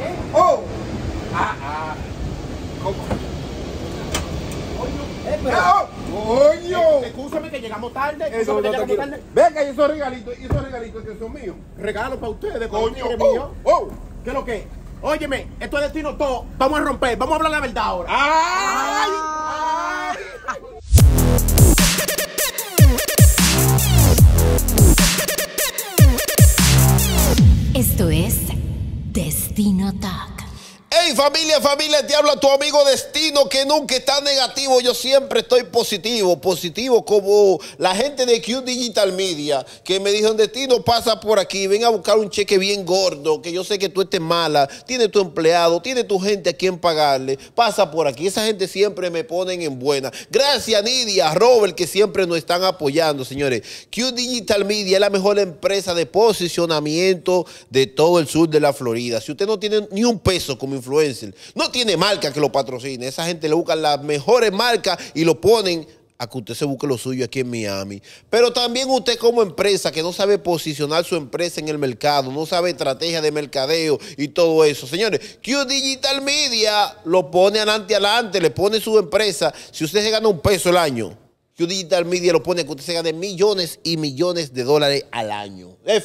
¿eh? ¡Oh! ¡Ah, ah! ¿Cómo? ¡Coño! ¡Oye! Eh, Escúchame que llegamos tarde. que llegamos Venga, y esos regalitos, y esos regalitos que son míos. Regalo para ustedes, coño. Oh, oh. ¿Qué es lo que? Óyeme, esto es destino todo. Vamos a romper, vamos a hablar la verdad ahora. ¡Ay! Ah. Esto es Destino familia, familia, te habla tu amigo Destino que nunca está negativo. Yo siempre estoy positivo, positivo como la gente de Q Digital Media que me dijo, Destino, pasa por aquí, ven a buscar un cheque bien gordo, que yo sé que tú estés mala, tiene tu empleado, tiene tu gente a quien pagarle, pasa por aquí. Esa gente siempre me ponen en buena. Gracias Nidia, Robert, que siempre nos están apoyando, señores. Q Digital Media es la mejor empresa de posicionamiento de todo el sur de la Florida. Si usted no tiene ni un peso como influencer, no tiene marca que lo patrocine. Esa gente le busca las mejores marcas y lo ponen a que usted se busque lo suyo aquí en Miami. Pero también usted como empresa que no sabe posicionar su empresa en el mercado, no sabe estrategia de mercadeo y todo eso. Señores, Q Digital Media lo pone adelante, adelante, le pone su empresa. Si usted se gana un peso el año, You Digital Media lo pone que usted se gane millones y millones de dólares al año. ¿Eh,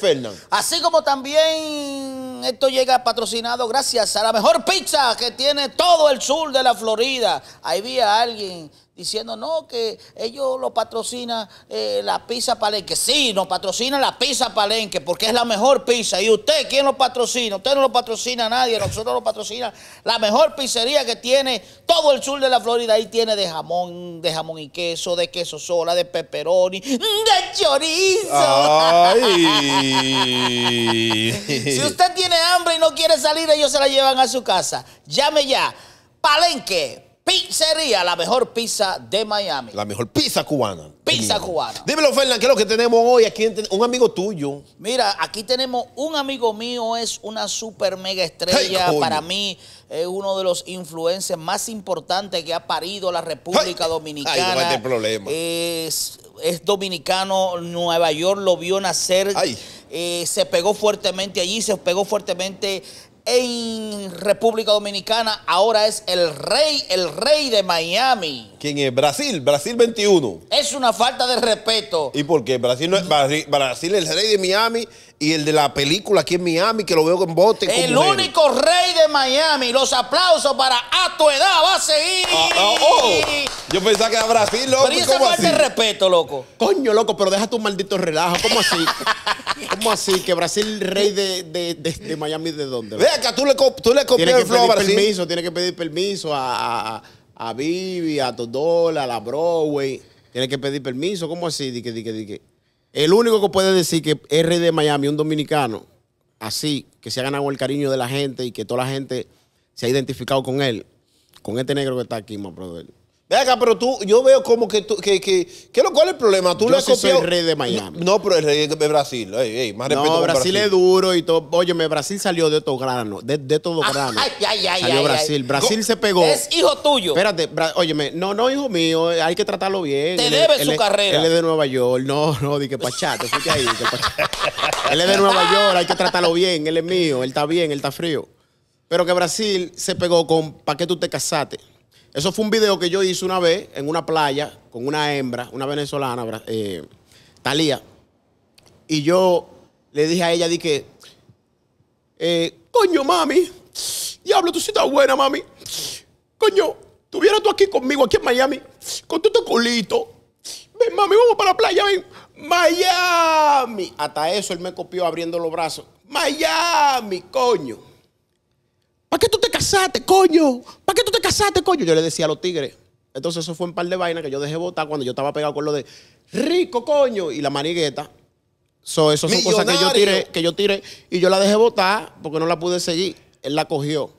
Así como también esto llega patrocinado gracias a la mejor pizza que tiene todo el sur de la Florida. Ahí vi alguien diciendo, no, que ellos lo patrocina eh, la pizza palenque. Sí, nos patrocina la pizza palenque porque es la mejor pizza. ¿Y usted quién lo patrocina? Usted no lo patrocina a nadie, nosotros lo patrocina la mejor pizzería que tiene todo el sur de la Florida. Ahí tiene de jamón, de jamón y queso, de queso sola, de pepperoni, de chorizo. si usted tiene hambre y no quiere salir, ellos se la llevan a su casa. Llame ya. Palenque, Pizzería, la mejor pizza de Miami. La mejor pizza cubana. Pizza cubana. Dímelo, Fernán, ¿qué es lo que tenemos hoy? Aquí un amigo tuyo. Mira, aquí tenemos un amigo mío, es una super mega estrella. Para mí, es uno de los influencers más importantes que ha parido la República Dominicana. no hay problema. Es, dominicano, Nueva York lo vio nacer. Eh, se pegó fuertemente allí, se pegó fuertemente en República Dominicana ahora es el rey, el rey de Miami. ¿Quién es? Brasil, Brasil 21. Es una falta de respeto. ¿Y por qué? Brasil, no es, Brasil, Brasil es el rey de Miami y el de la película aquí en Miami, que lo veo con bote. el único rey de Miami. Los aplausos para A tu edad va a seguir. Ah, ah, oh. Yo pensaba que era Brasil, loco. Pero esa falta de respeto, loco. Coño, loco, pero deja tu maldito relajo. ¿Cómo así? ¿Cómo así? Que Brasil rey de, de, de, Miami, ¿de dónde? Vea que tú le, tú le el flow a Brasil. Permiso, tiene que pedir permiso a, a, a Vivi, a Todola, a la Broadway. Tiene que pedir permiso. ¿Cómo así? Dique, dique, dique. El único que puede decir que RD Miami, un dominicano, así, que se ha ganado el cariño de la gente y que toda la gente se ha identificado con él, con este negro que está aquí, mi brother. Venga, pero tú, yo veo como que tú, que, que, es el problema. Tú yo le sí copiado... soy el rey de Miami. No, pero el rey de Brasil. no, Brasil, es duro y todo. Óyeme, Brasil salió de todo grano, de, de todo grano. Ay, ay, ay, salió ay, Brasil. Brasil se pegó. Es hijo tuyo. Espérate, óyeme, no, no, hijo mío, hay que tratarlo bien. Te debe su carrera. Él es de Nueva York. No, no, di que pachate, Fíjate ahí. él es de Nueva York, hay que tratarlo bien. Él es mío, él está bien, él está frío. Pero que Brasil se pegó con ¿para qué tú te casaste? Eso fue un video que yo hice una vez en una playa con una hembra, una venezolana, eh, Talía. Y yo le dije a ella, dije, eh, coño, mami, diablo, tú si estás buena, mami. Coño, tuvieras tú aquí conmigo, aquí en Miami, con tu culito. Ven, mami, vamos para la playa, ven. Miami. Hasta eso él me copió abriendo los brazos. Miami, coño. ¿Para qué tú te casaste, coño? ¿Para qué tú te casaste, coño? Yo le decía a los tigres. Entonces eso fue un par de vainas que yo dejé votar cuando yo estaba pegado con lo de rico, coño, y la manigueta. eso son cosas que yo tiré, que yo tiré y yo la dejé votar porque no la pude seguir. Él la cogió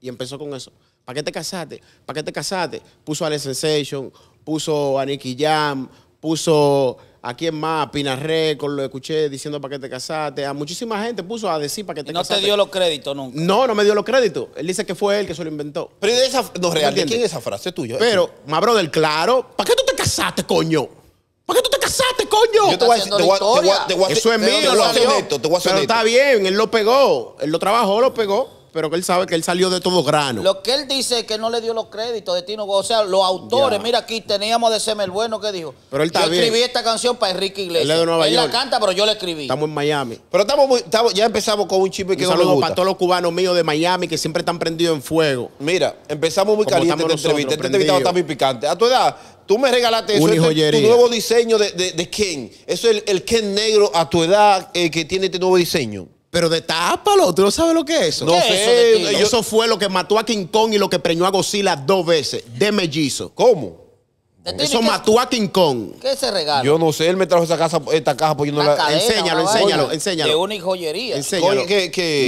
y empezó con eso. ¿Para qué te casaste? ¿Para qué te casaste? Puso a Sensation, puso a Nicky Jam, puso ¿A quién más? A lo escuché diciendo para que te casaste. A muchísima gente puso a decir para que te casaste. no te dio los créditos nunca? No, no me dio los créditos. Él dice que fue él que se lo inventó. Pero de esa, quién es esa frase tuya? Pero, más brother, claro, ¿para qué tú te casaste, coño? ¿Para qué tú te casaste, coño? Yo te voy a decir, Eso es mío, Pero está bien, él lo pegó. Él lo trabajó, lo pegó pero que él sabe que él salió de todo grano. Lo que él dice es que no le dio los créditos de Tino O sea, los autores, mira aquí, teníamos de el Bueno que dijo. Pero él está Yo escribí esta canción para Enrique Iglesias. Él, la canta, pero yo la escribí. Estamos en Miami. Pero estamos, ya empezamos con un chip que para todos los cubanos míos de Miami que siempre están prendidos en fuego. Mira, empezamos muy caliente esta entrevista. está muy picante. A tu edad, Tú me regalaste eso, este tu nuevo diseño de, de, Ken. Eso es el, el, Ken negro a tu edad eh, que tiene este nuevo diseño. Pero destápalo, tú no sabes lo que es eso. No sé, eh, eso, fue lo que mató a King Kong y lo que preñó a Godzilla dos veces, de mellizo. ¿Cómo? Eso mató a King Kong. ¿Qué es ese regalo? Yo no sé, él me trajo esa casa, esta caja porque yo no la. Cadena, enséñalo, enséñalo, enséñalo. De una joyería. Enséñalo.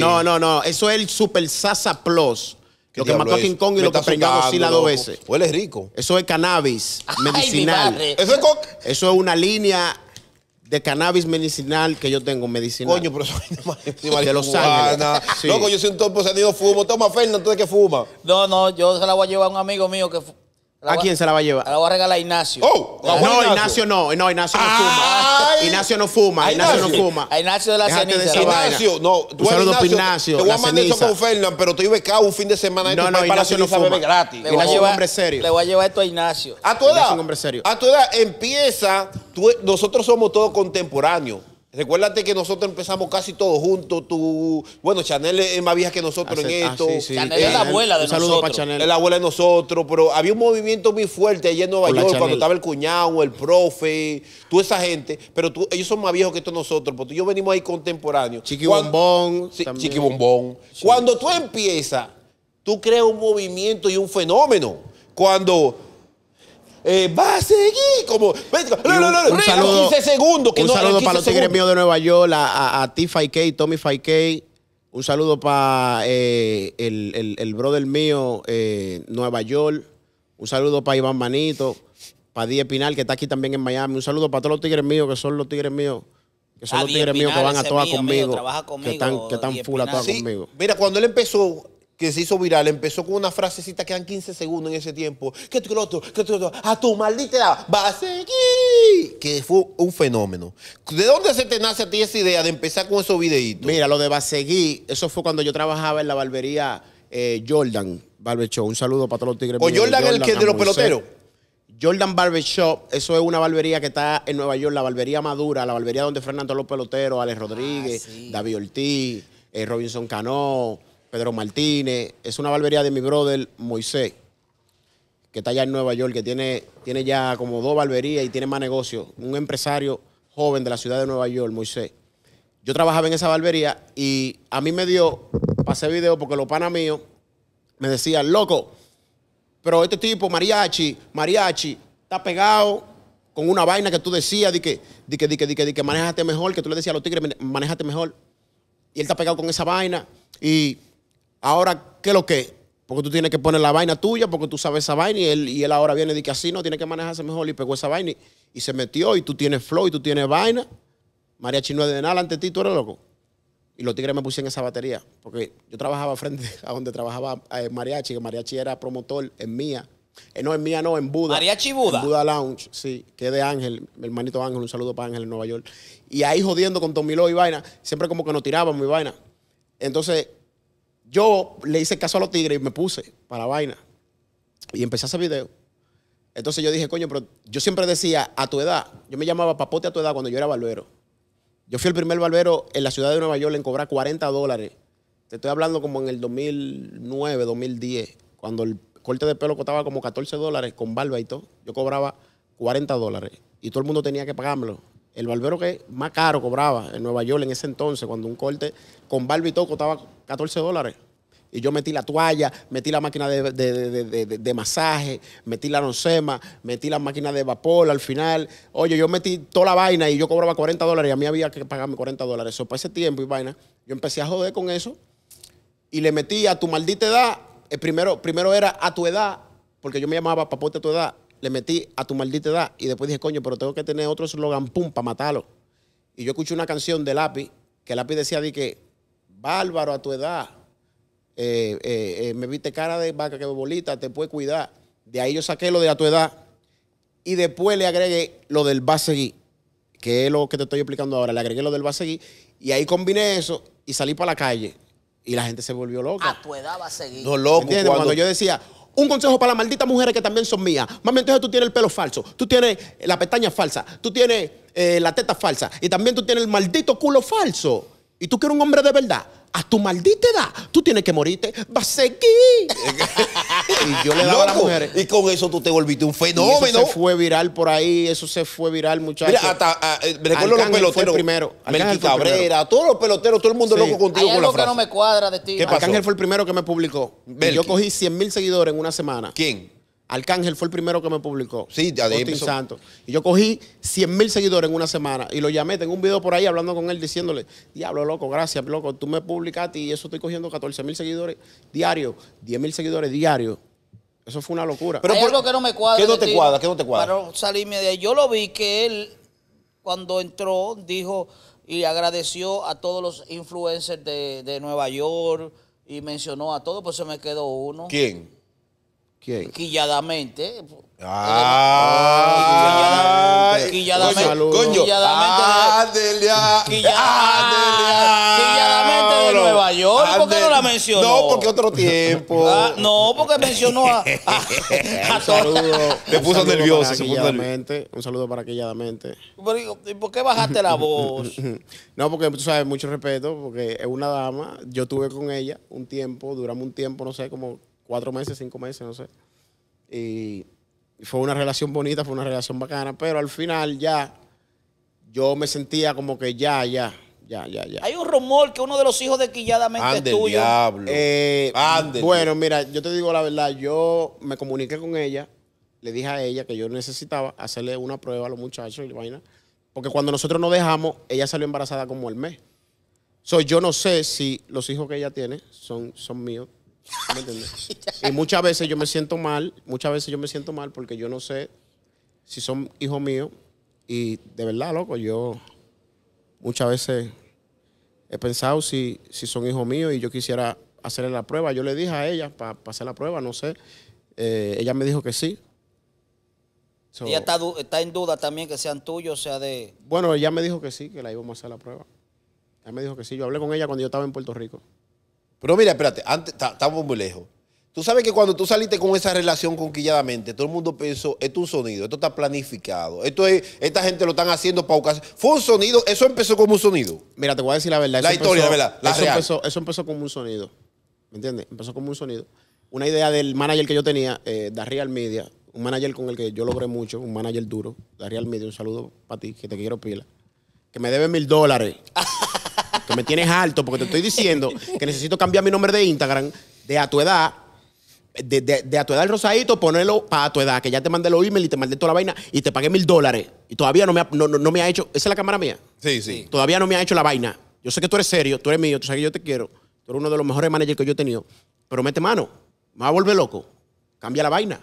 No, no, no. Eso es el Super Sasa Plus. Lo que mató a King Kong y lo que preñó a Godzilla dos veces. es rico. Eso es cannabis medicinal. Eso, es eso es una línea de cannabis medicinal que yo tengo medicinal. Coño, pero soy de, de, Los Ángeles. Loco, yo soy un topo ido fumo. Toma, Fernando, entonces de qué fuma? No, no, yo se la voy a llevar a un amigo mío que ¿A quién se la va a llevar? La voy a regalar a Ignacio. Oh, no, Ignacio. Ignacio no, no, Ignacio no fuma. Ignacio no fuma, Ignacio. no fuma. A Ignacio de la Déjate ceniza. De Ignacio, no, tú eres Ignacio. Ignacio. Te voy a mandar eso con Fernan, pero te iba a un fin de semana no, no, para Ignacio no fuma. gratis. Le voy, a llevar, hombre serio. le voy a llevar esto a Ignacio. A tu edad, a tu edad empieza, tú, nosotros somos todos contemporáneos. Recuérdate que nosotros empezamos casi todos juntos. Tú, bueno, Chanel es más vieja que nosotros en ah, ah, esto. Chanel es la abuela de un nosotros. Para Chanel. Es la abuela de nosotros, pero había un movimiento muy fuerte allí en Nueva York cuando estaba el cuñado, el profe, toda esa gente. Pero tú, ellos son más viejos que todos nosotros, porque yo venimos ahí contemporáneos. Chiqui Bombón. Chiqui Bombón. Cuando tú empiezas, tú creas un movimiento y un fenómeno. Cuando eh, va a seguir como no, no, no, un, saludo, un saludo para los tigres míos de Nueva York, a, a, a K, Tommy 5K. Un saludo para eh, el, el, brother mío, eh, Nueva York. Un saludo para Iván Manito, para Díaz Pinal, que está aquí también en Miami. Un saludo para todos los tigres míos, que son los tigres míos. Que son ah, los tigres míos que van a todas conmigo, Que están, que están full a todas conmigo. Mira, cuando él empezó, que se hizo viral, empezó con una frasecita que dan 15 segundos en ese tiempo. Que tú, otro, a tu maldita va Que fue un fenómeno. ¿De dónde se te nace a ti esa idea de empezar con esos videitos? Mira, lo de baseguí, eso fue cuando yo trabajaba en la barbería eh, Jordan Barbershop. Un saludo para todos los tigres. O Jordan, el que de los peloteros. Jordan Barbershop, eso es una barbería que está en Nueva York, la barbería madura, la barbería donde fernando los peloteros, Alex ah, Rodríguez, David Ortiz, eh, Robinson Cano, Pedro Martínez. Es una barbería de mi brother Moisés, que está allá en Nueva York, que tiene, tiene ya como dos barberías y tiene más negocios. Un empresario joven de la ciudad de Nueva York, Moisés. Yo trabajaba en esa barbería y a mí me dio, pasé video porque los panas míos me decían, loco, pero este tipo, mariachi, mariachi, está pegado con una vaina que tú decías, de que, de que, que, mejor, que tú le decías a los tigres, manéjate mejor. Y él está pegado con esa vaina. Y Ahora, ¿qué es lo que? Porque tú tienes que poner la vaina tuya, porque tú sabes esa vaina y él, y él ahora viene y dice así, no, tiene que manejarse mejor y pegó esa vaina y, se metió y tú tienes flow y tú tienes vaina. María Chino de nada ante ti, tú eres loco. Y los tigres me pusieron esa batería, porque yo trabajaba frente a donde trabajaba eh, Mariachi, que Mariachi era promotor en Mía. Eh, no, en Mía no, en Buda. Mariachi Buda. Buda Lounge, sí, que es de Ángel, mi hermanito Ángel, un saludo para Ángel en Nueva York. Y ahí jodiendo con Tomilo y vaina, siempre como que nos tirábamos mi vaina. Entonces, yo le hice caso a los tigres y me puse para la vaina. Y empecé a hacer video. Entonces yo dije, coño, pero yo siempre decía, a tu edad, yo me llamaba papote a tu edad cuando yo era barbero. Yo fui el primer barbero en la ciudad de Nueva York en cobrar 40 dólares. Te estoy hablando como en el 2009, 2010, cuando el corte de pelo costaba como 14 dólares con barba y todo. Yo cobraba 40 dólares y todo el mundo tenía que pagármelo el barbero que más caro cobraba en Nueva York en ese entonces, cuando un corte con barbito costaba 14 dólares. Y yo metí la toalla, metí la máquina de, masaje, metí la nocema, metí la máquina de vapor al final. Oye, yo metí toda la vaina y yo cobraba 40 dólares y a mí había que pagarme 40 dólares. Eso para ese tiempo y vaina. Yo empecé a joder con eso y le metí a tu maldita edad. Eh, primero, primero era a tu edad, porque yo me llamaba papote a tu edad le metí a tu maldita edad y después dije, coño, pero tengo que tener otro slogan, pum, para matarlo. Y yo escuché una canción de Lápiz, que Lápiz decía di que, bárbaro a tu edad, eh, eh, eh, me viste cara de vaca que bolita, te puedes cuidar. De ahí yo saqué lo de a tu edad y después le agregué lo del va a seguir, que es lo que te estoy explicando ahora. Le agregué lo del va a seguir y ahí combiné eso y salí para la calle y la gente se volvió loca. A tu edad va a seguir. No, loco. cuando yo decía, un consejo para las malditas mujeres que también son mías. Mami, entonces tú tienes el pelo falso, tú tienes la pestaña falsa, tú tienes eh, la teta falsa y también tú tienes el maldito culo falso y tú quieres un hombre de verdad, a tu maldita edad, tú tienes que morirte. Va a seguir. y yo le daba a las mujeres. Y con eso tú te volviste un fenómeno. eso se fue viral por ahí, eso se fue viral, muchachos. Mira, hasta, ah, eh, me recuerdo los peloteros. primero. Melqui Cabrera, todos los peloteros, todo el mundo loco contigo con la frase. que no me cuadra de ti. ¿Qué fue el primero que me publicó. Yo cogí 100 mil seguidores en una semana. ¿Quién? Arcángel fue el primero que me publicó. Sí, de Santo. Y yo cogí 100 mil seguidores en una semana y lo llamé. Tengo un video por ahí hablando con él diciéndole, diablo, loco, gracias, loco. Tú me publicaste y eso estoy cogiendo 14 mil seguidores diarios, 10 mil seguidores diarios. Eso fue una locura. Pero que no me cuadra. ¿Qué no te cuadra? que no te cuadra? Yo lo vi que él, cuando entró, dijo y agradeció a todos los influencers de, de Nueva York y mencionó a todos, pues se me quedó uno. ¿Quién? ¿Quién? Quilladamente. Ah, quilladamente. Coño, quilladamente. Quilladamente de Nueva York. ¿Por qué no la mencionó? No, porque otro tiempo. Ah, no, porque mencionó a, un saludo, Te puso nervioso. Un saludo para Quilladamente. ¿Y por qué bajaste la voz? no, porque tú sabes, mucho respeto, porque es una dama. Yo tuve con ella un tiempo, duramos un tiempo, no sé, como cuatro meses, cinco meses, no sé. Y fue una relación bonita, fue una relación bacana, pero al final ya yo me sentía como que ya, ya, ya, ya, ya. Hay un rumor que uno de los hijos de Quilladamente es tuyo. Diablo. Eh, bueno, mira, yo te digo la verdad, yo me comuniqué con ella, le dije a ella que yo necesitaba hacerle una prueba a los muchachos y vaina. Porque cuando nosotros nos dejamos, ella salió embarazada como el mes. soy yo no sé si los hijos que ella tiene son, son míos y muchas veces yo me siento mal, muchas veces yo me siento mal porque yo no sé si son hijos míos. Y de verdad, loco, yo muchas veces he pensado si, si son hijos míos y yo quisiera hacerle la prueba. Yo le dije a ella para hacer la prueba, no sé. Eh, ella me dijo que sí. ella está, está, en duda también que sean tuyos, o sea de... Bueno, ella me dijo que sí, que la íbamos a hacer la prueba. Ella me dijo que sí. Yo hablé con ella cuando yo estaba en Puerto Rico. Pero mira, espérate, antes estamos muy lejos. Tú sabes que cuando tú saliste con esa relación conquilladamente, todo el mundo pensó, esto es un sonido, esto está planificado, esto es, esta gente lo están haciendo para Fue un sonido, eso empezó como un sonido. Mira, te voy a decir la verdad. La historia, la verdad. eso, real. Empezó, eso empezó como un sonido. ¿Me entiendes? Empezó como un sonido. Una idea del manager que yo tenía, eh, Media, un manager con el que yo logré mucho, un manager duro, de Media, un saludo para ti, que te quiero pila, que me debe mil dólares. me tienes alto porque te estoy diciendo que necesito cambiar mi nombre de Instagram de a tu edad de, a tu edad el rosadito, ponerlo para tu edad, que ya te mandé los email y te mandé toda la vaina y te pagué mil dólares. Y todavía no me, ha, no, me ha hecho. ¿Esa es la cámara mía? Sí, sí. Todavía no me ha hecho la vaina. Yo sé que tú eres serio, tú eres mío, tú sabes que yo te quiero. Tú eres uno de los mejores managers que yo he tenido. Pero mete mano, me va a volver loco. Cambia la vaina.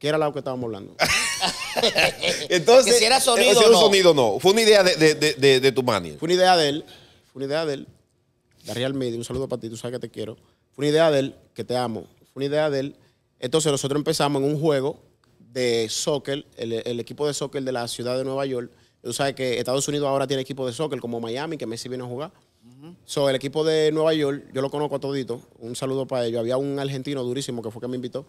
¿Qué era lo que estábamos hablando? Entonces, si era eh, sonido, no. Fue una idea de, tu manía. Fue una idea de él. Fue una idea de él. De Real Media. Un saludo para ti. Tú sabes que te quiero. Fue una idea de él que te amo. Fue una idea de él. Entonces nosotros empezamos en un juego de soccer, el, equipo de soccer de la ciudad de Nueva York. Tú sabes que Estados Unidos ahora tiene equipo de soccer como Miami, que Messi vino a jugar. So, el equipo de Nueva York, yo lo conozco a todito. Un saludo para ellos. Había un argentino durísimo que fue que me invitó.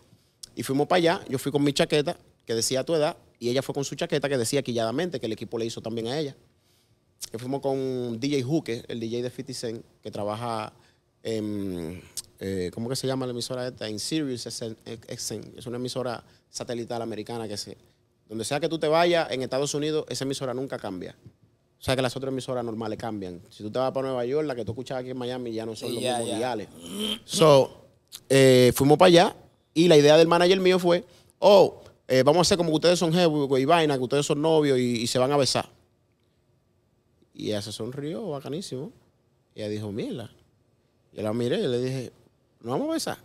Y fuimos para allá. Yo fui con mi chaqueta que decía tu edad, y ella fue con su chaqueta que decía quilladamente, que el equipo le hizo también a ella. Que fuimos con DJ Juque, el DJ de 50 Cent, que trabaja en, eh, ¿cómo que se llama la emisora esta? En Sirius XM. Es una emisora satelital americana que se, donde sea que tú te vayas en Estados Unidos, esa emisora nunca cambia. O sea que las otras emisoras normales cambian. Si tú te vas para Nueva York, la que tú escuchas aquí en Miami ya no son los mundiales. So, eh, fuimos para allá y la idea del manager mío fue, oh, eh, vamos a hacer como que ustedes son jefes y vaina, que ustedes son novios y, se van a besar. Y ella se sonrió, bacanísimo. Y ella dijo, mira. Yo la miré y le dije, ¿no vamos a besar?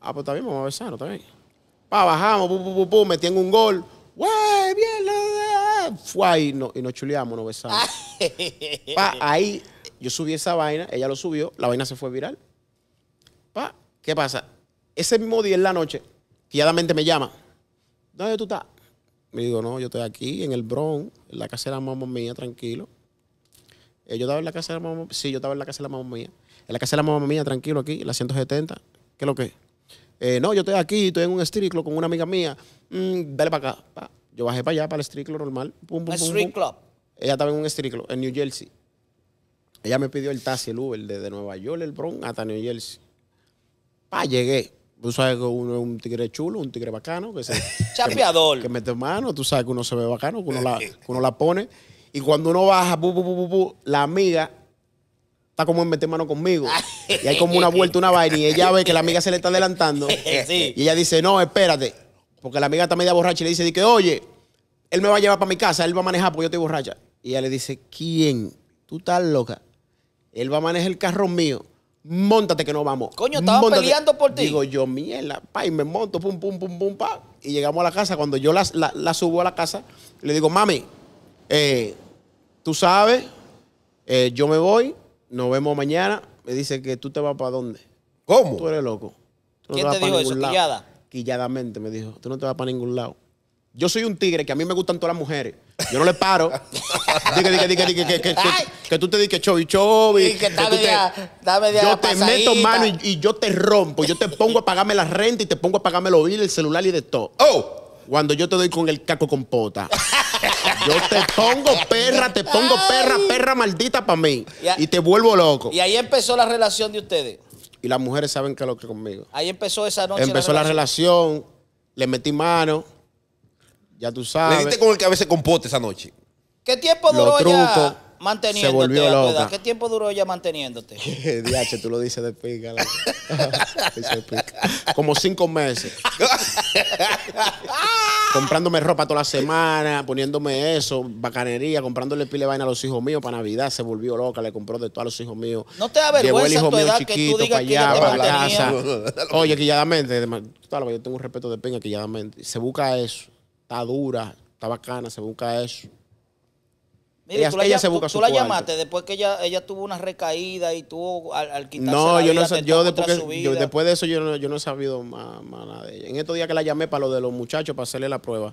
Ah, pues también vamos a besar, ¿no? También. Pa, bajamos, pum, pum, pum, pum, tengo un gol. ¡Wey, bien! Fue y, y nos chuleamos, nos besamos. pa, ahí yo subí esa vaina, ella lo subió, la vaina se fue viral. Pa, ¿qué pasa? Ese mismo día en la noche, que ya me llama, ¿dónde tú estás? Me digo, no, yo estoy aquí en el Bronx, en la casa de la mamá mía, tranquilo. Eh, yo estaba en la casa de la mamá Sí, yo estaba en la casa de la mamá mía. En la casa de la mamá mía, tranquilo aquí, en la 170. ¿Qué es lo que es? Eh, no, yo estoy aquí, estoy en un club con una amiga mía. Mm, dale para acá. Yo bajé para allá, para el club normal. el street club. Ella estaba en un club, en New Jersey. Ella me pidió el taxi, el Uber, desde Nueva York, el Bronx, hasta New Jersey. Pa, llegué. Tú sabes que uno es un tigre chulo, un tigre bacano, que se. Chapeador. Que, mete mano, tú sabes que uno se ve bacano, que uno la, pone. Y cuando uno baja, la amiga está como en meter mano conmigo. y hay como una vuelta, una vaina, y ella ve que la amiga se le está adelantando. Y ella dice, no, espérate. Porque la amiga está media borracha y le dice, oye, él me va a llevar para mi casa, él va a manejar porque yo estoy borracha. Y ella le dice, ¿quién? Tú estás loca. Él va a manejar el carro mío montate que no vamos. Coño, estaba peleando por ti. Digo yo, mierda, pa, y me monto, pum, pum, pum, pum, pa. Y llegamos a la casa. Cuando yo la, subo a la casa, le digo, mami, eh, tú sabes, eh, yo me voy, nos vemos mañana. Me dice que tú te vas para dónde. ¿Cómo? Tú eres loco. ¿Quién te, dijo eso? Quillada. Quilladamente me dijo, tú no te vas para ningún lado. Yo soy un tigre que a mí me gustan todas las mujeres. Yo no le paro. que, tú te que chovi, chovi. dame Yo te meto mano y, yo te rompo. Yo te pongo a pagarme la renta y te pongo a pagarme los bills, el celular y de todo. ¡Oh! Cuando yo te doy con el caco con pota. Yo te pongo perra, te pongo perra, perra maldita para mí. Y te vuelvo loco. Y ahí empezó la relación de ustedes. Y las mujeres saben que lo que conmigo. Ahí empezó esa noche. Empezó la relación le metí mano ya tú sabes. Le diste con el que a veces compote esa noche. ¿Qué tiempo duró ella ya manteniéndote? Se volvió loca. ¿Qué tiempo duró ya manteniéndote? Diache, tú lo dices de pica. Como cinco meses. Comprándome ropa toda la semana, poniéndome eso, bacanería, comprándole pile vaina a los hijos míos para Navidad. Se volvió loca, le compró de todo a los hijos míos. No te da vergüenza Llevó el hijo tu mío edad chiquito que tú para allá, para la casa. Oye, quilladamente, yo tengo un respeto de pinga, quilladamente. Se busca eso está dura, está bacana, se busca eso. Mira, ella, tú la, se busca tú, tú la llamaste después que ella, ella tuvo una recaída y tuvo al, quitarse No, la yo no yo después, después de eso yo no, he sabido más, nada de ella. En estos días que la llamé para lo de los muchachos, para hacerle la prueba.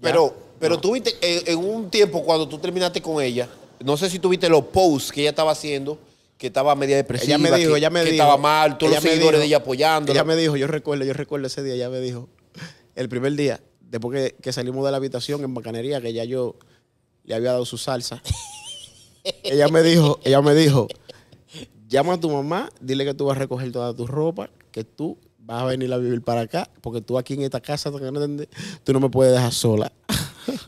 Pero, pero tú viste, eh, en, un tiempo cuando tú terminaste con ella, no sé si tuviste los posts que ella estaba haciendo, que estaba media depresiva. Ella me dijo, que, ella me que estaba mal, tú los seguidores de ella apoyando. Ella me dijo, yo recuerdo, yo recuerdo ese día, ella me dijo, el primer día, después que, salimos de la habitación en bacanería, que ya yo le había dado su salsa, ella me dijo, ella me dijo, llama a tu mamá, dile que tú vas a recoger toda tu ropa, que tú vas a venir a vivir para acá, porque tú aquí en esta casa, tú no me puedes dejar sola.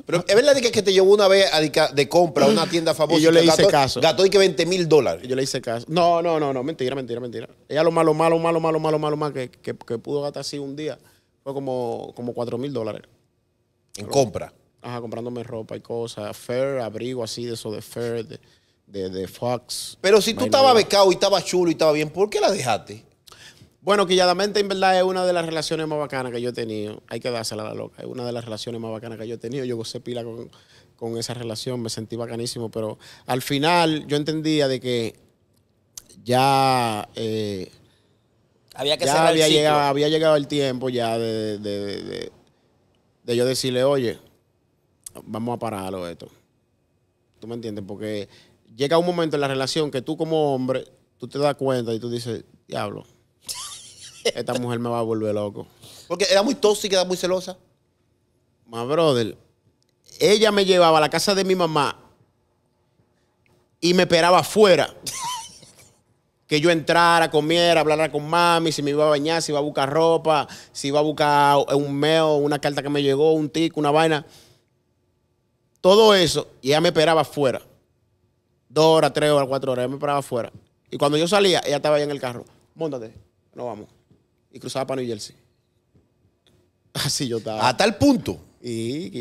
Pero es verdad que, te llevó una vez de compra a una tienda famosa. Y yo le hice caso. Gastó y que 20 mil dólares. yo le hice caso. No, no, no, no, mentira, mentira, mentira. Ella lo malo, malo, malo, malo, malo, malo, malo que, que, que pudo gastar así un día fue como, como 4 mil dólares. En compra. Ajá, comprándome ropa y cosas. Fair, abrigo así de eso de Fair, de, de, Fox. Pero si tú estabas becado y estabas chulo y estabas bien, ¿por qué la dejaste? Bueno, Quilladamente en verdad es una de las relaciones más bacanas que yo he tenido. Hay que dársela a la loca. Es una de las relaciones más bacanas que yo he tenido. Yo gocé pila con, esa relación, me sentí bacanísimo, pero al final yo entendía de que ya... Eh, había que ya había, llegado, el tiempo ya de de yo decirle, oye, vamos a pararlo esto. ¿Tú me entiendes? Porque llega un momento en la relación que tú como hombre, tú te das cuenta y tú dices, diablo, esta mujer me va a volver loco. Porque era muy tóxica, era muy celosa. Más brother, ella me llevaba a la casa de mi mamá y me esperaba afuera que yo entrara, comiera, hablara con mami, si me iba a bañar, si iba a buscar ropa, si iba a buscar un meo, una carta que me llegó, un tic, una vaina. Todo eso, y ella me esperaba afuera. Dos horas, tres horas, cuatro horas, ella me esperaba afuera. Y cuando yo salía, ella estaba allá en el carro. Móntate, nos vamos. Y cruzaba para New Jersey. Así yo estaba. Hasta tal punto. Y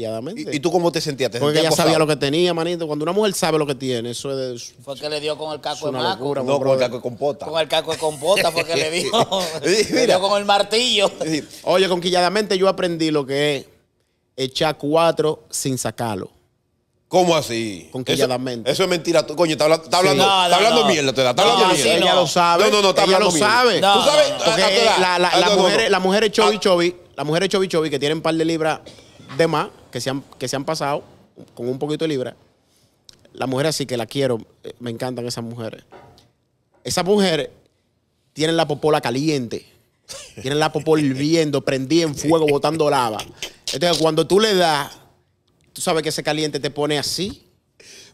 ¿Y, tú cómo te sentías? Porque ella sabía lo que tenía, manito. Cuando una mujer sabe lo que tiene, eso es. Fue que le dio con el caco de maco. Locura, no, con el caco de compota. Con el caco de compota porque le dio. le con el martillo. Oye, con quilladamente yo aprendí lo que es echar cuatro sin sacarlo. ¿Cómo así? Con eso, eso es mentira. Tú, coño, está hablando, está hablando, está hablando mierda, te da. Está hablando mierda. Ella lo sabe. No, no, no, está ella lo sabe. Tú sabes. Ah, ah, la, mujer, la mujer chovi, la ah, las mujeres chovi, chovi que tienen un par de libras de más que se han, que se han pasado con un poquito de libra. La mujer así que la quiero, eh, me encantan esas mujeres. Esas mujeres tienen la popola caliente, tienen la popola hirviendo, prendida en fuego, botando lava. Entonces, cuando tú le das, tú sabes que ese caliente te pone así,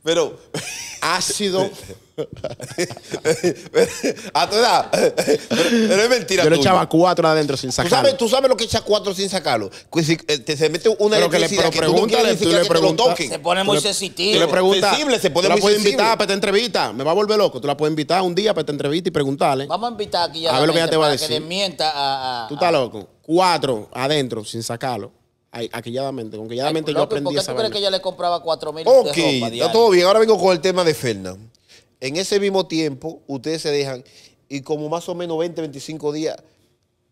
pero. Ácido. a tu edad. Pero, es mentira. Yo le echaba cuatro adentro sin sacarlo. ¿Tú sabes, lo que echa cuatro sin sacarlo. Que eh, te se mete una pero que le, pero tú, le preguntas. Se pone muy sensitivo. le preguntas. se tú la puedes invitar para esta entrevista. Me va a volver loco. Tú la puedes invitar un día para esta entrevista y preguntarle. Vamos a invitar aquí A ver lo que ella te va a decir. Que desmienta a, a, Tú estás loco. Cuatro adentro sin sacarlo. Ay, con la yo aprendí ¿por qué tú crees que ella le compraba 4 mil Ok, está todo bien. Ahora vengo con el tema de Fernán. En ese mismo tiempo, ustedes se dejan y como más o menos 20, 25 días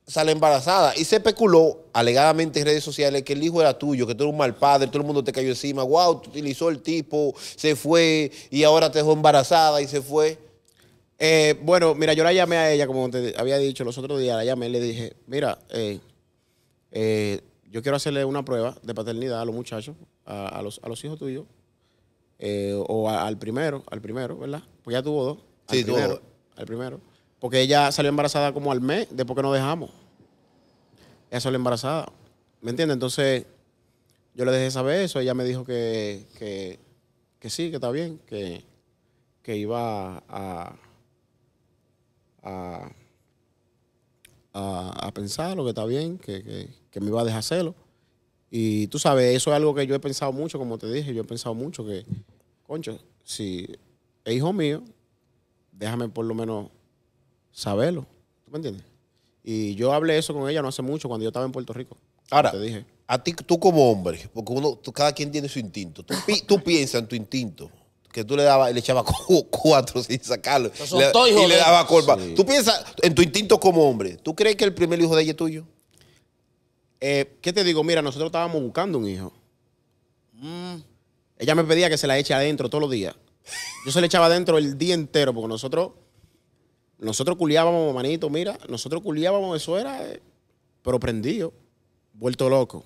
sale embarazada. Y se especuló, alegadamente en redes sociales, que el hijo era tuyo, que tú eres un mal padre, todo el mundo te cayó encima. Wow, te utilizó el tipo, se fue y ahora te dejó embarazada y se fue. Eh, bueno, mira, yo la llamé a ella, como te había dicho los otros días, la llamé y le dije, mira, eh, eh yo quiero hacerle una prueba de paternidad a los muchachos, a, los, a los hijos tuyos, eh, o al primero, al primero, ¿verdad? Pues ya tuvo dos. Al sí, primero, dos. Al primero. Porque ella salió embarazada como al mes, después que nos dejamos. Ella salió embarazada. ¿Me entiendes? Entonces, yo le dejé saber eso. Ella me dijo que, sí, que está bien, que, que iba a a, pensar lo que está bien, que, me iba a dejar hacerlo. Y tú sabes, eso es algo que yo he pensado mucho, como te dije, yo he pensado mucho que, concho, si es hijo mío, déjame por lo menos saberlo. ¿Tú me entiendes? Y yo hablé eso con ella no hace mucho, cuando yo estaba en Puerto Rico. Ahora, te dije. a ti, tú como hombre, porque uno, cada quien tiene su instinto. tú piensas en tu instinto que tú le dabas, le echabas cuatro sin sacarlo. y le daba culpa. Tú piensas, en tu instinto como hombre, ¿tú crees que el primer hijo de ella es tuyo? Eh, ¿Qué te digo? Mira, nosotros estábamos buscando un hijo. Ella me pedía que se la eche adentro todos los días. Yo se la echaba adentro el día entero, porque nosotros, nosotros culiábamos, manito, mira, nosotros culiábamos, eso era, eh, pero prendido, vuelto loco.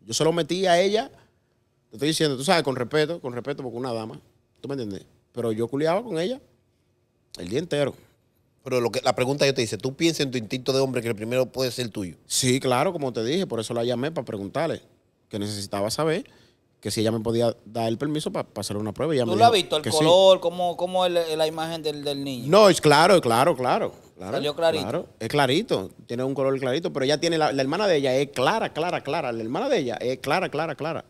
Yo se lo metía a ella, te estoy diciendo, tú sabes, con respeto, con respeto, porque una dama. ¿Tú me entiendes? Pero yo culiaba con ella el día entero. Pero lo que, la pregunta yo te dice ¿tú piensas en tu instinto de hombre que el primero puede ser tuyo? Sí, claro, como te dije, por eso la llamé para preguntarle que necesitaba saber que si ella me podía dar el permiso para pasar una prueba. ¿Tú lo has visto? ¿El color? ¿Cómo, es la imagen del, niño? No, es claro, claro, claro. claro Salió clarito. Claro, es clarito, tiene un color clarito, pero ella tiene, la, la hermana de ella es clara, clara, clara. La hermana de ella es clara, clara, clara.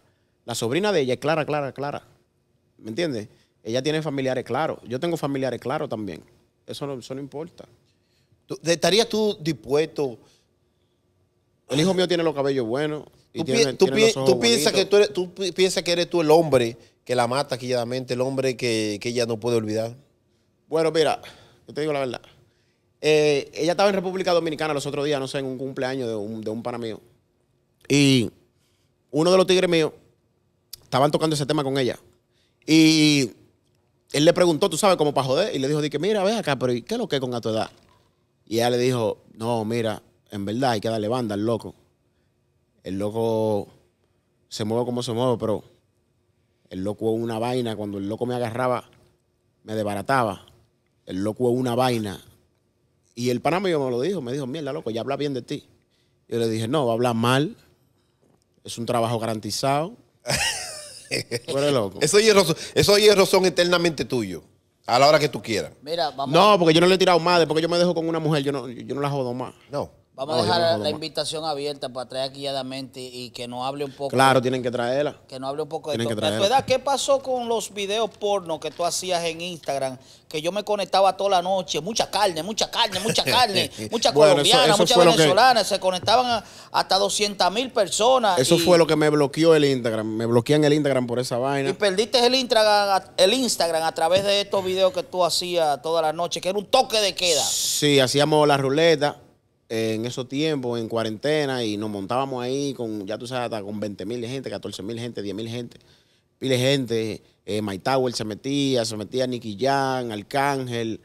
La sobrina de ella es clara, clara, clara. ¿Me entiendes? Ella tiene familiares claros. Yo tengo familiares claros también. Eso no, eso importa. ¿Estarías tú dispuesto? El hijo mío tiene los cabellos buenos. ¿Tú, piensas que tú, eres, tú piensas que eres tú el hombre que la mata quilladamente, el hombre que, ella no puede olvidar? Bueno, mira, yo te digo la verdad. Eh, ella estaba en República Dominicana los otros días, no sé, en un cumpleaños de un, de un pana mío. Y uno de los tigres míos estaban tocando ese tema con ella. Y él le preguntó, tú sabes, cómo para joder, y le dijo, dije, mira, ve acá, pero ¿y qué es lo que es con a tu edad? Y ella le dijo, no, mira, en verdad hay que darle banda al loco. El loco se mueve como se mueve, pero el loco es una vaina. Cuando el loco me agarraba, me desbarataba. El loco es una vaina. Y el panamá yo me lo dijo, me dijo, mierda, loco, ya habla bien de ti. Yo le dije, no, va a hablar mal. Es un trabajo garantizado. Eso loco. Esos hierros, son, esos son eternamente tuyo A la hora que tú quieras. Mira, No, porque yo no le he tirado madre Porque yo me dejo con una mujer, yo no, yo no la jodo más. No. Vamos a dejar la invitación abierta para traer aquí a y que nos hable un poco. Claro, tienen que traerla. Que nos hable un poco de esto. ¿qué pasó con los videos porno que tú hacías en Instagram? Que yo me conectaba toda la noche, mucha carne, mucha carne, mucha carne, mucha colombiana, mucha venezolana. Se conectaban hasta 200 mil personas. Eso fue lo que me bloqueó el Instagram. Me bloquean el Instagram por esa vaina. Y perdiste el Instagram, el Instagram a través de estos videos que tú hacías toda la noche, que era un toque de queda. Sí, hacíamos la ruleta en esos tiempos, en cuarentena, y nos montábamos ahí con, ya tú sabes, hasta con 20 mil gente, 14 mil gente, 10 mil gente, pile gente. Eh, Tower se metía, se metía Nicky Jan, Arcángel,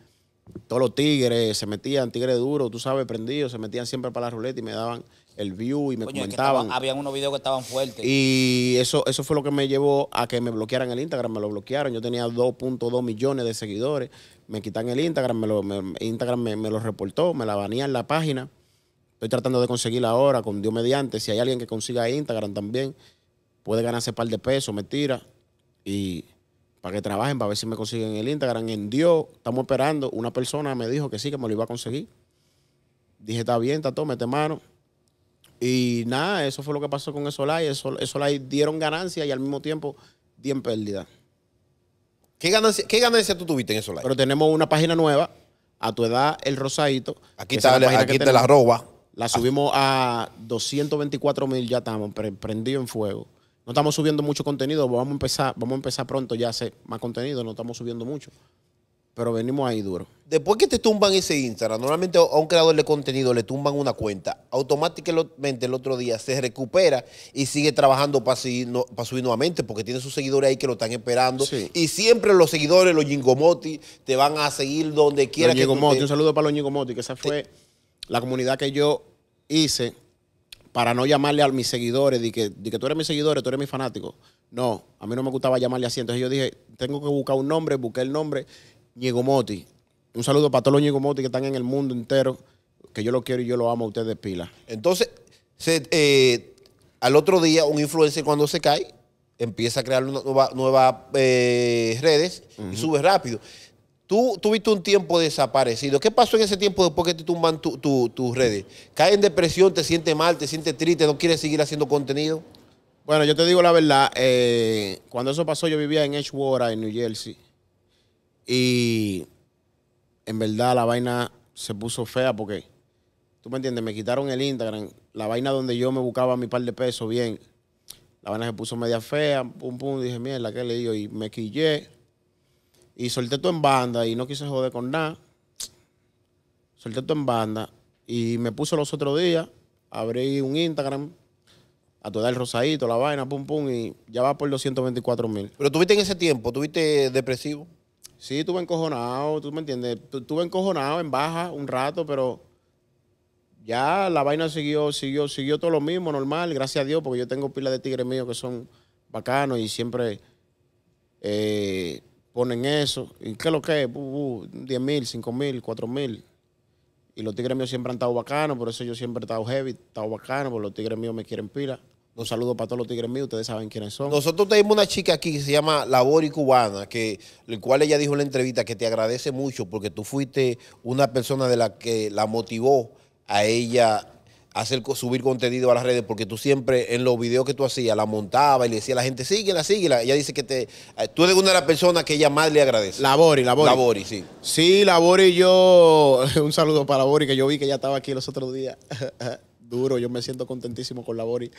todos los tigres, se metían, tigre duro tú sabes, prendidos, se metían siempre para la ruleta y me daban el view y me comentaban. habían unos videos que estaban fuertes. Y eso, eso fue lo que me llevó a que me bloquearan el Instagram, me lo bloquearon. Yo tenía 2.2 millones de seguidores me quitan el Instagram, me lo, Instagram me, lo reportó, me la banían la página. Estoy tratando de conseguirla ahora, con Dios mediante. Si hay alguien que consiga Instagram también, puede ganarse un par de pesos, me tira. Y para que trabajen, para ver si me consiguen el Instagram. En Dios, estamos esperando. Una persona me dijo que sí, que me lo iba a conseguir. Dije, está bien, está todo, mete mano. Y nada, eso fue lo que pasó con Esos likes. Eso esos dieron ganancia y al mismo tiempo en pérdida. ¿Qué ganancia, ¿Qué tú tuviste en esos likes? Pero tenemos una página nueva, a tu edad, el rosadito. Aquí, está, la aquí te la roba. Ah. La subimos a 224 mil, ya estamos, prendido en fuego. No estamos subiendo mucho contenido, vamos a empezar, vamos a empezar pronto ya a hacer más contenido, no estamos subiendo mucho. Pero venimos ahí duro. Después que te tumban ese Instagram, normalmente a un creador de contenido le tumban una cuenta, automáticamente el otro día se recupera y sigue trabajando para subir, para nuevamente, porque tiene sus seguidores ahí que lo están esperando. Y siempre los seguidores, los Yingomoti, te van a seguir donde quiera. que un saludo para los Yingomoti, que esa fue la comunidad que yo hice para no llamarle a mis seguidores, de que, de que tú eres mi seguidor, tú eres mi fanático. No, a mí no me gustaba llamarle así. Entonces yo dije, tengo que buscar un nombre, busqué el nombre moti Un saludo para todos los Ñigomoti que están en el mundo entero, que yo lo quiero y yo lo amo a ustedes pila. Entonces, eh, al otro día, un influencer cuando se cae, empieza a crear nuevas nueva, eh, redes y sube rápido. Tú tuviste un tiempo desaparecido. ¿Qué pasó en ese tiempo después que te tumban tus redes? ¿Caes en depresión, te sientes mal, te sientes triste, no quieres seguir haciendo contenido? Bueno, yo te digo la verdad. Eh, cuando eso pasó, yo vivía en Edgewater, en New Jersey. Y en verdad la vaina se puso fea porque, tú me entiendes, me quitaron el Instagram, la vaina donde yo me buscaba mi par de pesos bien. La vaina se puso media fea, pum, pum, dije, mierda, ¿qué le digo? Y me quillé. Y solté todo en banda y no quise joder con nada. Solté todo en banda. Y me puso los otros días, abrí un Instagram, a toda el rosadito, la vaina, pum, pum, y ya va por los 124 mil. Pero tuviste en ese tiempo, tuviste depresivo. Sí, estuve encojonado, tú me entiendes. Estuve encojonado en baja un rato, pero ya la vaina siguió, siguió, siguió todo lo mismo, normal, gracias a Dios, porque yo tengo pilas de tigres míos que son bacanos y siempre eh, ponen eso. ¿Y qué es lo que es? 10 uh, uh, mil, 5 mil, 4 mil. Y los tigres míos siempre han estado bacanos, por eso yo siempre he estado heavy, he estado bacano, porque los tigres míos me quieren pila. Un saludo para todos los tigres míos, ustedes saben quiénes son. Nosotros tenemos una chica aquí que se llama Labori Cubana, que, el cual ella dijo en la entrevista que te agradece mucho porque tú fuiste una persona de la que la motivó a ella hacer subir contenido a las redes, porque tú siempre en los videos que tú hacías la montaba y le decía a la gente, síguela, síguela. Ella dice que te, eh, tú eres una de las personas que ella más le agradece. Labori, La Bori, sí. Sí, Labori, yo, un saludo para Bori que yo vi que ella estaba aquí los otros días. duro. Yo me siento contentísimo con la Bori.